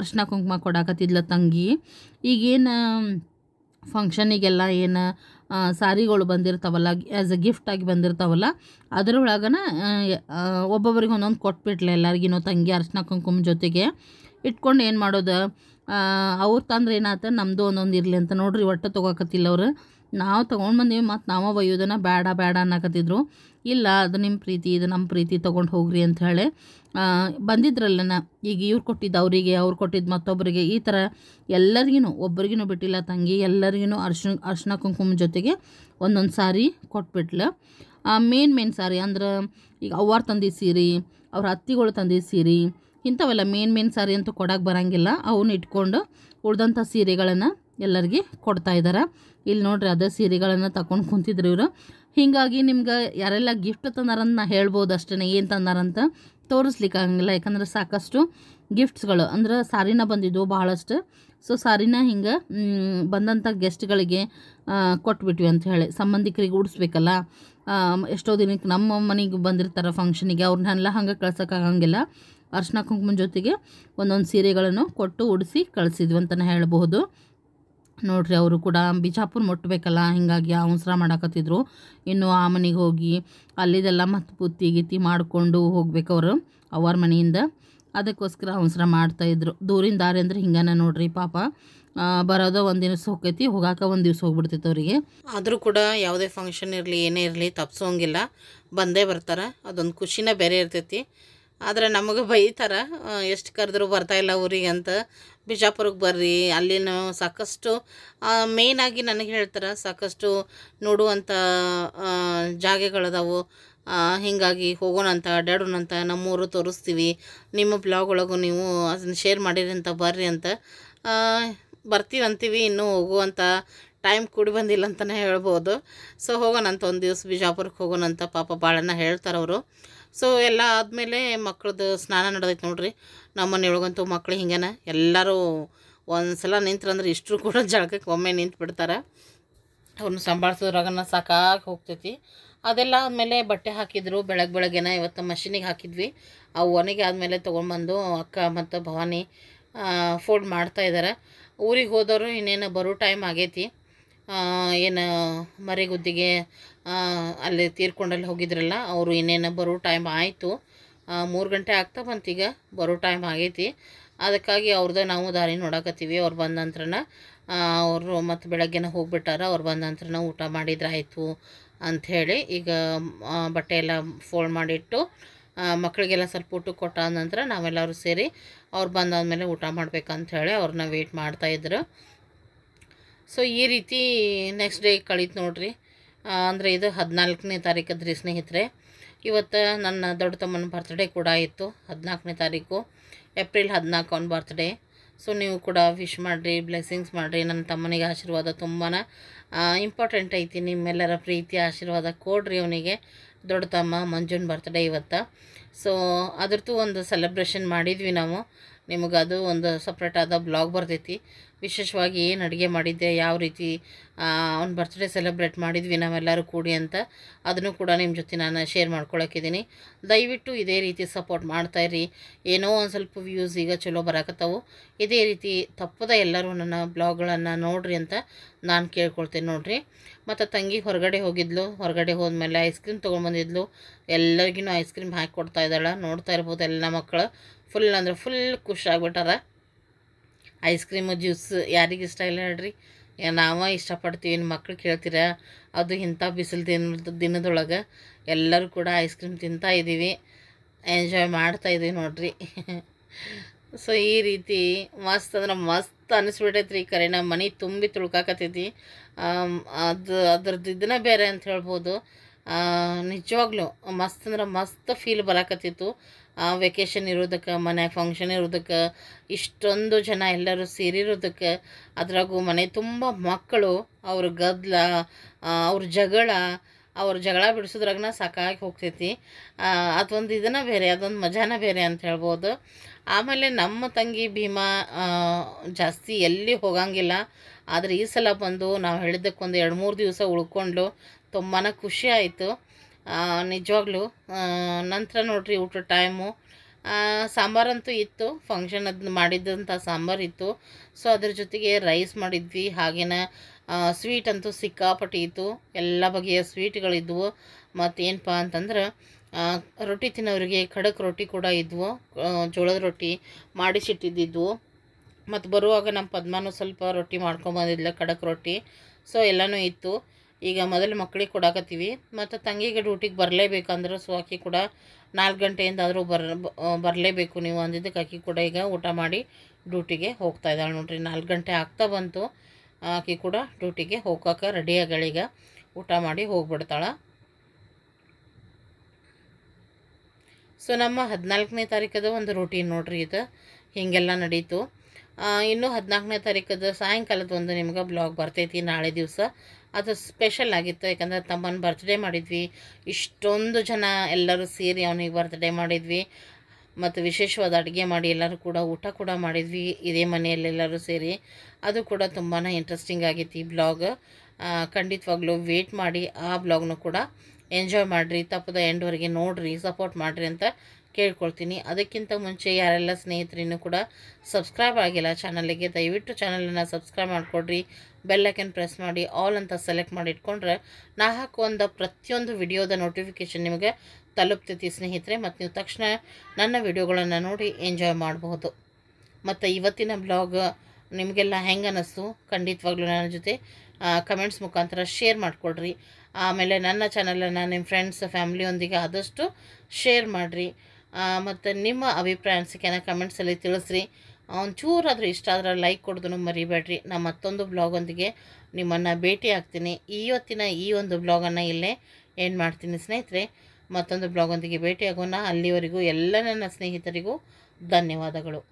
ಅರ್ಶಿನ ಕುಂಕುಮ ಕೊಡಾಕತ್ತಿದ್ಲ ತಂಗಿ ಈಗೇನು ಫಂಕ್ಷನಿಗೆಲ್ಲ ಏನು ಸಾರಿಗಳು ಬಂದಿರ್ತಾವಲ್ಲ ಆ್ಯಸ್ ಎ ಗಿಫ್ಟಾಗಿ ಬಂದಿರ್ತಾವಲ್ಲ ಅದರೊಳಗನ ಒಬ್ಬೊಬ್ಬರಿಗೆ ಒಂದೊಂದು ಕೊಟ್ಬಿಟ್ಲೆ ಎಲ್ಲರಿಗಿನೋ ತಂಗಿ ಅರ್ಶಿನ ಕುಂಕುಮ ಜೊತೆಗೆ ಇಟ್ಕೊಂಡು ಏನು ಮಾಡೋದು ಅವ್ರು ತಂದ್ರೆ ಏನಾಯ್ತು ನಮ್ಮದು ಒಂದೊಂದು ಇರಲಿ ಅಂತ ನೋಡಿರಿ ಒಟ್ಟು ತೊಗೋಕತ್ತಿಲ್ಲ ಅವರು ನಾವು ತೊಗೊಂಡು ಬಂದೀವಿ ಮತ್ತು ನಾವು ಒಯ್ಯೋದನ್ನು ಬೇಡ ಬೇಡ ಅನ್ನಕತ್ತಿದ್ರು ಇಲ್ಲ ಅದು ನಿಮ್ಮ ಪ್ರೀತಿ ಇದು ನಮ್ಮ ಪ್ರೀತಿ ತೊಗೊಂಡು ಹೋಗ್ರಿ ಅಂಥೇಳಿ ಬಂದಿದ್ರಲ್ಲ ಈಗ ಇವ್ರು ಕೊಟ್ಟಿದ್ದು ಅವರಿಗೆ ಅವ್ರು ಕೊಟ್ಟಿದ್ದು ಮತ್ತೊಬ್ಬರಿಗೆ ಈ ಥರ ಎಲ್ಲರಿಗೂ ಒಬ್ಬರಿಗೂ ಬಿಟ್ಟಿಲ್ಲ ತಂಗಿ ಎಲ್ಲರಿಗೂ ಅರ್ಶಿಣ ಅರ್ಶಿನ ಕುಂಕುಮ ಜೊತೆಗೆ ಒಂದೊಂದು ಸಾರಿ ಕೊಟ್ಬಿಟ್ಲ ಮೇನ್ ಮೇನ್ ಸಾರಿ ಅಂದ್ರೆ ಈಗ ಅವ್ವಾರು ತಂದಿ ಸೀರೆ ಅವ್ರ ಹತ್ತಿಗಳು ತಂದಿ ಸೀರೆ ಇಂಥವೆಲ್ಲ ಮೇನ್ ಮೇನ್ ಸಾರಿ ಅಂತೂ ಕೊಡೋಕೆ ಬರೋಂಗಿಲ್ಲ ಅವನ್ನ ಇಟ್ಕೊಂಡು ಉಳ್ದಂಥ ಸೀರೆಗಳನ್ನು ಎಲ್ಲರಿಗೆ ಕೊಡ್ತಾಯಿದ್ದಾರೆ ಇಲ್ಲಿ ನೋಡ್ರಿ ಅದೇ ಸೀರೆಗಳನ್ನು ತಗೊಂಡು ಕುಂತಿದ್ರು ಇವರು ಹೀಗಾಗಿ ನಿಮ್ಗೆ ಯಾರೆಲ್ಲ ಗಿಫ್ಟ್ ತಂದಾರಂತ ನಾ ಹೇಳ್ಬೋದು ಅಷ್ಟೇ ಏನು ತಂದಾರಂತ ತೋರಿಸ್ಲಿಕ್ಕಾಗಂಗಿಲ್ಲ ಯಾಕಂದ್ರೆ ಸಾಕಷ್ಟು ಗಿಫ್ಟ್ಸ್ಗಳು ಅಂದ್ರೆ ಸಾರಿನ ಬಂದಿದ್ವು ಬಹಳಷ್ಟು ಸೊ ಸಾರಿನ ಹಿಂಗೆ ಬಂದಂಥ ಗೆಸ್ಟ್ಗಳಿಗೆ ಕೊಟ್ಬಿಟ್ವಿ ಅಂತ ಹೇಳಿ ಸಂಬಂಧಿಕರಿಗೆ ಉಡ್ಸ್ಬೇಕಲ್ಲ ಎಷ್ಟೋ ದಿನಕ್ಕೆ ನಮ್ಮ ಮನೆಗೆ ಬಂದಿರ್ತಾರೆ ಫಂಕ್ಷನಿಗೆ ಅವ್ರನ್ನೆಲ್ಲ ಹಂಗೆ ಕಳ್ಸೋಕ್ಕಾಗಂಗಿಲ್ಲ ಅರ್ಶಿನ ಕುಂಕುಮ ಜೊತೆಗೆ ಒಂದೊಂದು ಸೀರೆಗಳನ್ನು ಕೊಟ್ಟು ಉಡಿಸಿ ಕಳಿಸಿದ್ವಿ ಅಂತಲೇ ಹೇಳಬಹುದು ನೋಡ್ರಿ ಅವರು ಕೂಡ ಬಿಜಾಪುರ ಮುಟ್ಟಬೇಕಲ್ಲ ಹಿಂಗಾಗಿ ಅವಸರ ಮಾಡಾಕತ್ತಿದ್ರು ಇನ್ನು ಆ ಮನೆಗೆ ಹೋಗಿ ಅಲ್ಲಿದೆಲ್ಲ ಮತ್ತು ಪುತ್ತಿ ಗೀತಿ ಮಾಡಿಕೊಂಡು ಹೋಗ್ಬೇಕವ್ರು ಅವ್ರ ಮನೆಯಿಂದ ಅದಕ್ಕೋಸ್ಕರ ಅವಸರ ಮಾಡ್ತಾಯಿದ್ರು ದೂರಿನ ದಾರಿ ಅಂದ್ರೆ ಹಿಂಗನ ನೋಡ್ರಿ ಪಾಪ ಬರೋದ ಒಂದು ದಿವಸ ಹೋಗೈತಿ ಹೋಗಾಕ ಒಂದು ದಿವ್ಸ ಹೋಗ್ಬಿಡ್ತೈತೆ ಅವರಿಗೆ ಆದರೂ ಕೂಡ ಯಾವುದೇ ಫಂಕ್ಷನ್ ಇರಲಿ ಏನೇ ಇರಲಿ ತಪ್ಸೋಂಗಿಲ್ಲ ಬಂದೇ ಬರ್ತಾರೆ ಅದೊಂದು ಖುಷಿನ ಬೇರೆ ಇರ್ತೈತಿ ಆದರೆ ನಮಗೆ ಬೈತಾರೆ ಎಷ್ಟು ಕರೆದ್ರೂ ಬರ್ತಾಯಿಲ್ಲ ಊರಿಗೆ ಅಂತ ಬಿಜಾಪುರಕ್ಕೆ ಬರ್ರಿ ಅಲ್ಲಿನ ಸಾಕಷ್ಟು ಮೇಯ್ನಾಗಿ ನನಗೆ ಹೇಳ್ತಾರೆ ಸಾಕಷ್ಟು ನೋಡುವಂಥ ಜಾಗಗಳದಾವು ಹೀಗಾಗಿ ಹೋಗೋಣಂತ ಅಡ್ಡಾಡೋಣಂತ ನಮ್ಮೂರು ತೋರಿಸ್ತೀವಿ ನಿಮ್ಮ ಬ್ಲಾಗ್ ಒಳಗೂ ನೀವು ಅದನ್ನು ಶೇರ್ ಮಾಡಿರಿ ಅಂತ ಬರ್ರಿ ಅಂತ ಬರ್ತೀವಂತೀವಿ ಇನ್ನೂ ಹೋಗುವಂಥ ಟೈಮ್ ಕೂಡಿ ಬಂದಿಲ್ಲ ಅಂತಲೇ ಹೇಳ್ಬೋದು ಸೊ ಹೋಗೋಣಂತ ಒಂದು ದಿವ್ಸ ಬಿಜಾಪುರಕ್ಕೆ ಅಂತ ಪಾಪ ಭಾಳನ ಹೇಳ್ತಾರೆ ಅವರು ಸೊ ಎಲ್ಲ ಆದಮೇಲೆ ಮಕ್ಳದ್ದು ಸ್ನಾನ ನಡೆದೈತೆ ನೋಡ್ರಿ ನಮ್ಮ ಮನೆಯೊಳಗಂತೂ ಮಕ್ಳು ಹಿಂಗೇನ ಎಲ್ಲರೂ ಒಂದು ಸಲ ನಿಂತ್ರಂದ್ರೆ ಇಷ್ಟರು ಕೂಡ (laughs) ಜಳಕಕ್ಕೆ ಒಮ್ಮೆ ನಿಂತು ಬಿಡ್ತಾರೆ ಅವ್ರನ್ನ ಸಂಭಾಳಿಸೋದ್ರಾಗನ ಸಾಕಾಗಿ ಹೋಗ್ತೈತಿ ಅದೆಲ್ಲ ಆದಮೇಲೆ ಬಟ್ಟೆ ಹಾಕಿದ್ರು ಬೆಳಗ್ಗೆ ಬೆಳಗ್ಗೆನ ಇವತ್ತು ಮಷಿನಿಗೆ ಹಾಕಿದ್ವಿ ಆ ಒಣಗಿ ಆದಮೇಲೆ ತೊಗೊಂಡ್ಬಂದು ಅಕ್ಕ ಮತ್ತು ಭವಾನಿ ಫೋಲ್ಡ್ ಮಾಡ್ತಾಯಿದ್ದಾರೆ ಊರಿಗೆ ಹೋದವರು ಇನ್ನೇನು ಬರೋ ಟೈಮ್ ಆಗೈತಿ ಏನು ಮರಿಗುದ್ದಿಗೆ ಅಲ್ಲಿ ತೀರ್ಕೊಂಡಲ್ಲಿ ಹೋಗಿದ್ರಲ್ಲ ಅವರು ಇನ್ನೇನು ಬರೋ ಟೈಮ್ ಆಯಿತು ಮೂರು ಗಂಟೆ ಆಗ್ತಾ ಬಂತು ಈಗ ಬರೋ ಟೈಮ್ ಆಗೈತಿ ಅದಕ್ಕಾಗಿ ಅವ್ರದ್ದು ನಾವು ದಾರಿ ನೋಡಕತ್ತೀವಿ ಅವ್ರು ಬಂದ ನಂತರನ ಅವರು ಮತ್ತು ಬೆಳಗ್ಗೆನ ಹೋಗ್ಬಿಟ್ಟಾರ ಅವ್ರು ಬಂದ ನಂತರನ ಊಟ ಮಾಡಿದ್ರಾಯಿತು ಅಂಥೇಳಿ ಈಗ ಬಟ್ಟೆ ಎಲ್ಲ ಫೋಲ್ಡ್ ಮಾಡಿಟ್ಟು ಮಕ್ಕಳಿಗೆಲ್ಲ ಸ್ವಲ್ಪ ಊಟ ಕೊಟ್ಟಾದ ನಂತರ ನಾವೆಲ್ಲರೂ ಸೇರಿ ಅವ್ರು ಬಂದಾದ ಮೇಲೆ ಊಟ ಮಾಡಬೇಕಂಥೇಳಿ ಹೇಳಿ ಅವ್ರನ್ನ ವೆಯ್ಟ್ ಮಾಡ್ತಾಯಿದ್ರು ಸೊ ಈ ರೀತಿ ನೆಕ್ಸ್ಟ್ ಡೇ ಕಳೀತು ನೋಡ್ರಿ ಅಂದರೆ ಇದು ಹದಿನಾಲ್ಕನೇ ತಾರೀಕದ್ರಿ ಸ್ನೇಹಿತರೆ ಇವತ್ತು ನನ್ನ ದೊಡ್ಡ ತಮ್ಮನ ಬರ್ತ್ಡೇ ಕೂಡ ಇತ್ತು ಹದಿನಾಲ್ಕನೇ ತಾರೀಕು ಏಪ್ರಿಲ್ ಹದಿನಾಲ್ಕು ಅವ್ನ ಬರ್ತ್ಡೇ ಸೊ ನೀವು ಕೂಡ ವಿಶ್ ಮಾಡಿರಿ ಬ್ಲೆಸ್ಸಿಂಗ್ಸ್ ಮಾಡಿರಿ ನನ್ನ ತಮ್ಮನಿಗೆ ಆಶೀರ್ವಾದ ತುಂಬಾ ಇಂಪಾರ್ಟೆಂಟ್ ಐತಿ ನಿಮ್ಮೆಲ್ಲರ ಪ್ರೀತಿ ಆಶೀರ್ವಾದ ಕೊಡ್ರಿ ಅವನಿಗೆ ದೊಡ್ಡ ತಮ್ಮ ಮಂಜುನ್ ಬರ್ತ್ಡೇ ಇವತ್ತು ಸೊ ಅದ್ರದ್ದು ಒಂದು ಸೆಲೆಬ್ರೇಷನ್ ಮಾಡಿದ್ವಿ ನಾವು ನಿಮಗದು ಒಂದು ಸಪ್ರೇಟಾದ ಬ್ಲಾಗ್ ಬರ್ತೈತಿ ವಿಶೇಷವಾಗಿ ಏನು ಅಡುಗೆ ಮಾಡಿದ್ದೆ ಯಾವ ರೀತಿ ಅವ್ನ ಬರ್ತ್ಡೇ ಸೆಲೆಬ್ರೇಟ್ ಮಾಡಿದ್ವಿ ನಾವೆಲ್ಲರೂ ಕೂಡಿ ಅಂತ ಅದನ್ನು ಕೂಡ ನಿಮ್ಮ ಜೊತೆ ನಾನು ಶೇರ್ ಮಾಡ್ಕೊಳಕ್ಕಿದ್ದೀನಿ ದಯವಿಟ್ಟು ಇದೇ ರೀತಿ ಸಪೋರ್ಟ್ ಮಾಡ್ತಾಯಿರಿ ಏನೋ ಒಂದು ಸ್ವಲ್ಪ ವ್ಯೂಸ್ ಈಗ ಚಲೋ ಬರಾಕತ್ತವು ಇದೇ ರೀತಿ ತಪ್ಪದ ಎಲ್ಲರೂ ನನ್ನ ಬ್ಲಾಗ್ಗಳನ್ನು ನೋಡ್ರಿ ಅಂತ ನಾನು ಕೇಳ್ಕೊಳ್ತೇನೆ ನೋಡ್ರಿ ಮತ್ತು ತಂಗಿ ಹೊರಗಡೆ ಹೋಗಿದ್ಲು ಹೊರಗಡೆ ಹೋದ್ಮೇಲೆ ಐಸ್ ಕ್ರೀಮ್ ಬಂದಿದ್ಲು ಎಲ್ಲರಿಗೂ ಐಸ್ ಕ್ರೀಮ್ ಹಾಕಿ ಕೊಡ್ತಾ ಇದ್ದಾಳೆ ನೋಡ್ತಾ ಇರ್ಬೋದು ಎಲ್ಲ ಮಕ್ಕಳು ಫುಲ್ ಅಂದರೆ ಫುಲ್ ಖುಷಿ ಆಗ್ಬಿಟ್ಟಾರ ಐಸ್ ಕ್ರೀಮು ಜ್ಯೂಸ್ ಯಾರಿಗೆ ಇಷ್ಟ ಇಲ್ಲ ಹೇಳ್ರಿ ನಾವು ಇಷ್ಟಪಡ್ತೀವಿ ಇನ್ನು ಮಕ್ಳು ಕೇಳ್ತೀರ ಅದು ಇಂಥ ಬಿಸಿಲು ದಿನ ದಿನದೊಳಗೆ ಎಲ್ಲರೂ ಕೂಡ ಐಸ್ ಕ್ರೀಮ್ ತಿಂತಾ ಇದ್ದೀವಿ ಎಂಜಾಯ್ ಮಾಡ್ತಾ ಇದ್ದೀವಿ ನೋಡ್ರಿ ಸೊ ಈ ರೀತಿ ಮಸ್ತ್ ಅಂದ್ರೆ ಮಸ್ತ್ ಅನಿಸ್ಬಿಟ್ಟೈತ್ರಿ ಕರೆ ನಮ್ಮ ಮನೆ ತುಂಬಿ ತುಳ್ಕಾಕತ್ತೈತಿ ಅದು ಅದ್ರದ್ದು ಇದನ್ನ ಬೇರೆ ಅಂತ ಹೇಳ್ಬೋದು ನಿಜವಾಗ್ಲೂ ಮಸ್ತ್ ಅಂದ್ರೆ ಮಸ್ತ್ ಫೀಲ್ ಬರಾಕತ್ತಿತ್ತು ವೆಕೇಷನ್ ಇರೋದಕ್ಕೆ ಮನೆ ಫಂಕ್ಷನ್ ಇರೋದಕ್ಕೆ ಇಷ್ಟೊಂದು ಜನ ಎಲ್ಲರೂ ಸೇರಿರೋದಕ್ಕೆ ಅದ್ರಾಗೂ ಮನೆ ತುಂಬ ಮಕ್ಕಳು ಅವ್ರ ಗದ್ದಲ ಅವ್ರ ಜಗಳ ಅವ್ರ ಜಗಳ ಬಿಡಿಸೋದ್ರಾಗನ ಸಾಕಾಗಿ ಹೋಗ್ತೈತಿ ಅದೊಂದು ಇದನ್ನ ಬೇರೆ ಅದೊಂದು ಮಜಾನ ಬೇರೆ ಅಂತ ಹೇಳ್ಬೋದು ಆಮೇಲೆ ನಮ್ಮ ತಂಗಿ ಭೀಮಾ ಜಾಸ್ತಿ ಎಲ್ಲಿ ಹೋಗಂಗಿಲ್ಲ ಆದರೆ ಈ ಸಲ ಬಂದು ನಾವು ಹೇಳಿದ್ದಕ್ಕೊಂದು ಎರಡು ಮೂರು ದಿವಸ ಉಳ್ಕೊಂಡು ತುಂಬಾ ಖುಷಿ ಆಯಿತು ನಿಜವಾಗ್ಲೂ ನಂತರ ನೋಡ್ರಿ ಊಟ ಟೈಮು ಸಾಂಬಾರಂತೂ ಇತ್ತು ಫಂಕ್ಷನ್ ಅದನ್ನ ಮಾಡಿದ್ದಂಥ ಸಾಂಬಾರು ಇತ್ತು ಸೊ ಅದ್ರ ಜೊತೆಗೆ ರೈಸ್ ಮಾಡಿದ್ವಿ ಹಾಗೇನ ಸ್ವೀಟ್ ಅಂತೂ ಸಿಕ್ಕಾಪಟ್ಟಿ ಇತ್ತು ಎಲ್ಲ ಬಗೆಯ ಸ್ವೀಟ್ಗಳಿದ್ವು ಮತ್ತೇನಪ್ಪ ಅಂತಂದ್ರೆ ರೊಟ್ಟಿ ತಿನ್ನೋರಿಗೆ ಖಡಕ್ ರೊಟ್ಟಿ ಕೂಡ ಇದ್ವು ಜೋಳದ ರೊಟ್ಟಿ ಮಾಡಿಸಿಟ್ಟಿದ್ದಿದ್ವು ಮತ್ತು ಬರುವಾಗ ನಮ್ಮ ಪದ್ಮನೂ ಸ್ವಲ್ಪ ರೊಟ್ಟಿ ಮಾಡ್ಕೊಂಬಂದಿದ್ಲ ಖಡಕ್ ರೊಟ್ಟಿ ಸೊ ಎಲ್ಲನೂ ಇತ್ತು ಈಗ ಮೊದಲು ಮಕ್ಕಳಿಗೆ ಕೊಡಾಕತ್ತೀವಿ ಮತ್ತು ತಂಗಿಗೆ ಡ್ಯೂಟಿಗೆ ಬರಲೇಬೇಕಂದ್ರೆ ಸೊ ಆಕೆ ಕೂಡ ನಾಲ್ಕು ಗಂಟೆಯಿಂದಾದರೂ ಬರ ಬರಲೇಬೇಕು ನೀವು ಅಂದಿದ್ದಕ್ಕೆ ಆಕೆ ಕೂಡ ಈಗ ಊಟ ಮಾಡಿ ಡ್ಯೂಟಿಗೆ ಹೋಗ್ತಾ ಇದ್ದಾಳೆ ನೋಡ್ರಿ ನಾಲ್ಕು ಗಂಟೆ ಆಗ್ತಾ ಬಂತು ಆಕೆ ಕೂಡ ಡ್ಯೂಟಿಗೆ ಹೋಗೋಕೆ ರೆಡಿ ಈಗ ಊಟ ಮಾಡಿ ಹೋಗ್ಬಿಡ್ತಾಳೆ ಸೊ ನಮ್ಮ ಹದಿನಾಲ್ಕನೇ ತಾರೀಕದ ಒಂದು ರೂಟೀನ್ ನೋಡ್ರಿ ಇದು ಹೀಗೆಲ್ಲ ನಡೀತು ಇನ್ನೂ ಹದಿನಾಲ್ಕನೇ ತಾರೀಕದ ಸಾಯಂಕಾಲದ ಒಂದು ನಿಮ್ಗೆ ಬ್ಲಾಗ್ ಬರ್ತೈತಿ ನಾಳೆ ದಿವಸ ಅದು ಸ್ಪೆಷಲ್ ಆಗಿತ್ತು ಯಾಕಂದರೆ ತಮ್ಮನ ಬರ್ತ್ಡೇ ಮಾಡಿದ್ವಿ ಇಷ್ಟೊಂದು ಜನ ಎಲ್ಲರೂ ಸೇರಿ ಅವನಿಗೆ ಬರ್ತ್ಡೇ ಮಾಡಿದ್ವಿ ಮತ್ತು ವಿಶೇಷವಾದ ಅಡುಗೆ ಮಾಡಿ ಎಲ್ಲರೂ ಕೂಡ ಊಟ ಕೂಡ ಮಾಡಿದ್ವಿ ಇದೇ ಮನೆಯಲ್ಲೆಲ್ಲರೂ ಸೇರಿ ಅದು ಕೂಡ ತುಂಬಾ ಇಂಟ್ರೆಸ್ಟಿಂಗ್ ಆಗಿತ್ತು ಈ ಬ್ಲಾಗ್ ಖಂಡಿತವಾಗ್ಲೂ ವೇಟ್ ಮಾಡಿ ಆ ಬ್ಲಾಗ್ನು ಕೂಡ ಎಂಜಾಯ್ ಮಾಡಿರಿ ತಪ್ಪದ ಎಂಡ್ವರೆಗೆ ನೋಡಿರಿ ಸಪೋರ್ಟ್ ಮಾಡಿರಿ ಅಂತ ಕೇಳ್ಕೊಳ್ತೀನಿ ಅದಕ್ಕಿಂತ ಮುಂಚೆ ಯಾರೆಲ್ಲ ಸ್ನೇಹಿತರಿನೂ ಕೂಡ ಸಬ್ಸ್ಕ್ರೈಬ್ ಆಗಿಲ್ಲ ಚಾನಲಿಗೆ ದಯವಿಟ್ಟು ಚಾನಲನ್ನು ಸಬ್ಸ್ಕ್ರೈಬ್ ಮಾಡಿಕೊಡ್ರಿ ಬೆಲ್ಲೈಕನ್ ಪ್ರೆಸ್ ಮಾಡಿ ಆಲ್ ಅಂತ ಸೆಲೆಕ್ಟ್ ಮಾಡಿ ಇಟ್ಕೊಂಡ್ರೆ ನಾ ಹಾಕುವಂಥ ಪ್ರತಿಯೊಂದು ವಿಡಿಯೋದ ನೋಟಿಫಿಕೇಷನ್ ನಿಮಗೆ ತಲುಪ್ತೈತಿ ಸ್ನೇಹಿತರೆ ಮತ್ತು ನೀವು ತಕ್ಷಣ ನನ್ನ ವಿಡಿಯೋಗಳನ್ನು ನೋಡಿ ಎಂಜಾಯ್ ಮಾಡಬಹುದು ಮತ್ತು ಇವತ್ತಿನ ಬ್ಲಾಗ್ ನಿಮಗೆಲ್ಲ ಹೆಂಗೆ ಅನ್ನಿಸ್ತು ಖಂಡಿತವಾಗ್ಲೂ ನನ್ನ ಜೊತೆ ಕಮೆಂಟ್ಸ್ ಮುಖಾಂತರ ಶೇರ್ ಮಾಡಿಕೊಡ್ರಿ ಆಮೇಲೆ ನನ್ನ ಚಾನಲನ್ನು ನಿಮ್ಮ ಫ್ರೆಂಡ್ಸ್ ಫ್ಯಾಮ್ಲಿಯೊಂದಿಗೆ ಆದಷ್ಟು ಶೇರ್ ಮಾಡಿರಿ ಮತ್ತು ನಿಮ್ಮ ಅಭಿಪ್ರಾಯ ಅನಿಸಿಕೆನ ಕಮೆಂಟ್ಸಲ್ಲಿ ತಿಳಿಸ್ರಿ ಒಂಚೂರಾದರೂ ಇಷ್ಟ ಆದರೆ ಲೈಕ್ ಕೊಡೋದನ್ನು ಮರಿಬೇಡ್ರಿ ನಾನು ಮತ್ತೊಂದು ಬ್ಲಾಗೊಂದಿಗೆ ನಿಮ್ಮನ್ನು ಭೇಟಿ ಆಗ್ತೀನಿ ಇವತ್ತಿನ ಈ ಒಂದು ಬ್ಲಾಗನ್ನು ಇಲ್ಲೇ ಏನು ಮಾಡ್ತೀನಿ ಸ್ನೇಹಿತರೆ ಮತ್ತೊಂದು ಬ್ಲಾಗೊಂದಿಗೆ ಭೇಟಿಯಾಗೋಣ ಅಲ್ಲಿವರೆಗೂ ಎಲ್ಲ ನನ್ನ ಸ್ನೇಹಿತರಿಗೂ ಧನ್ಯವಾದಗಳು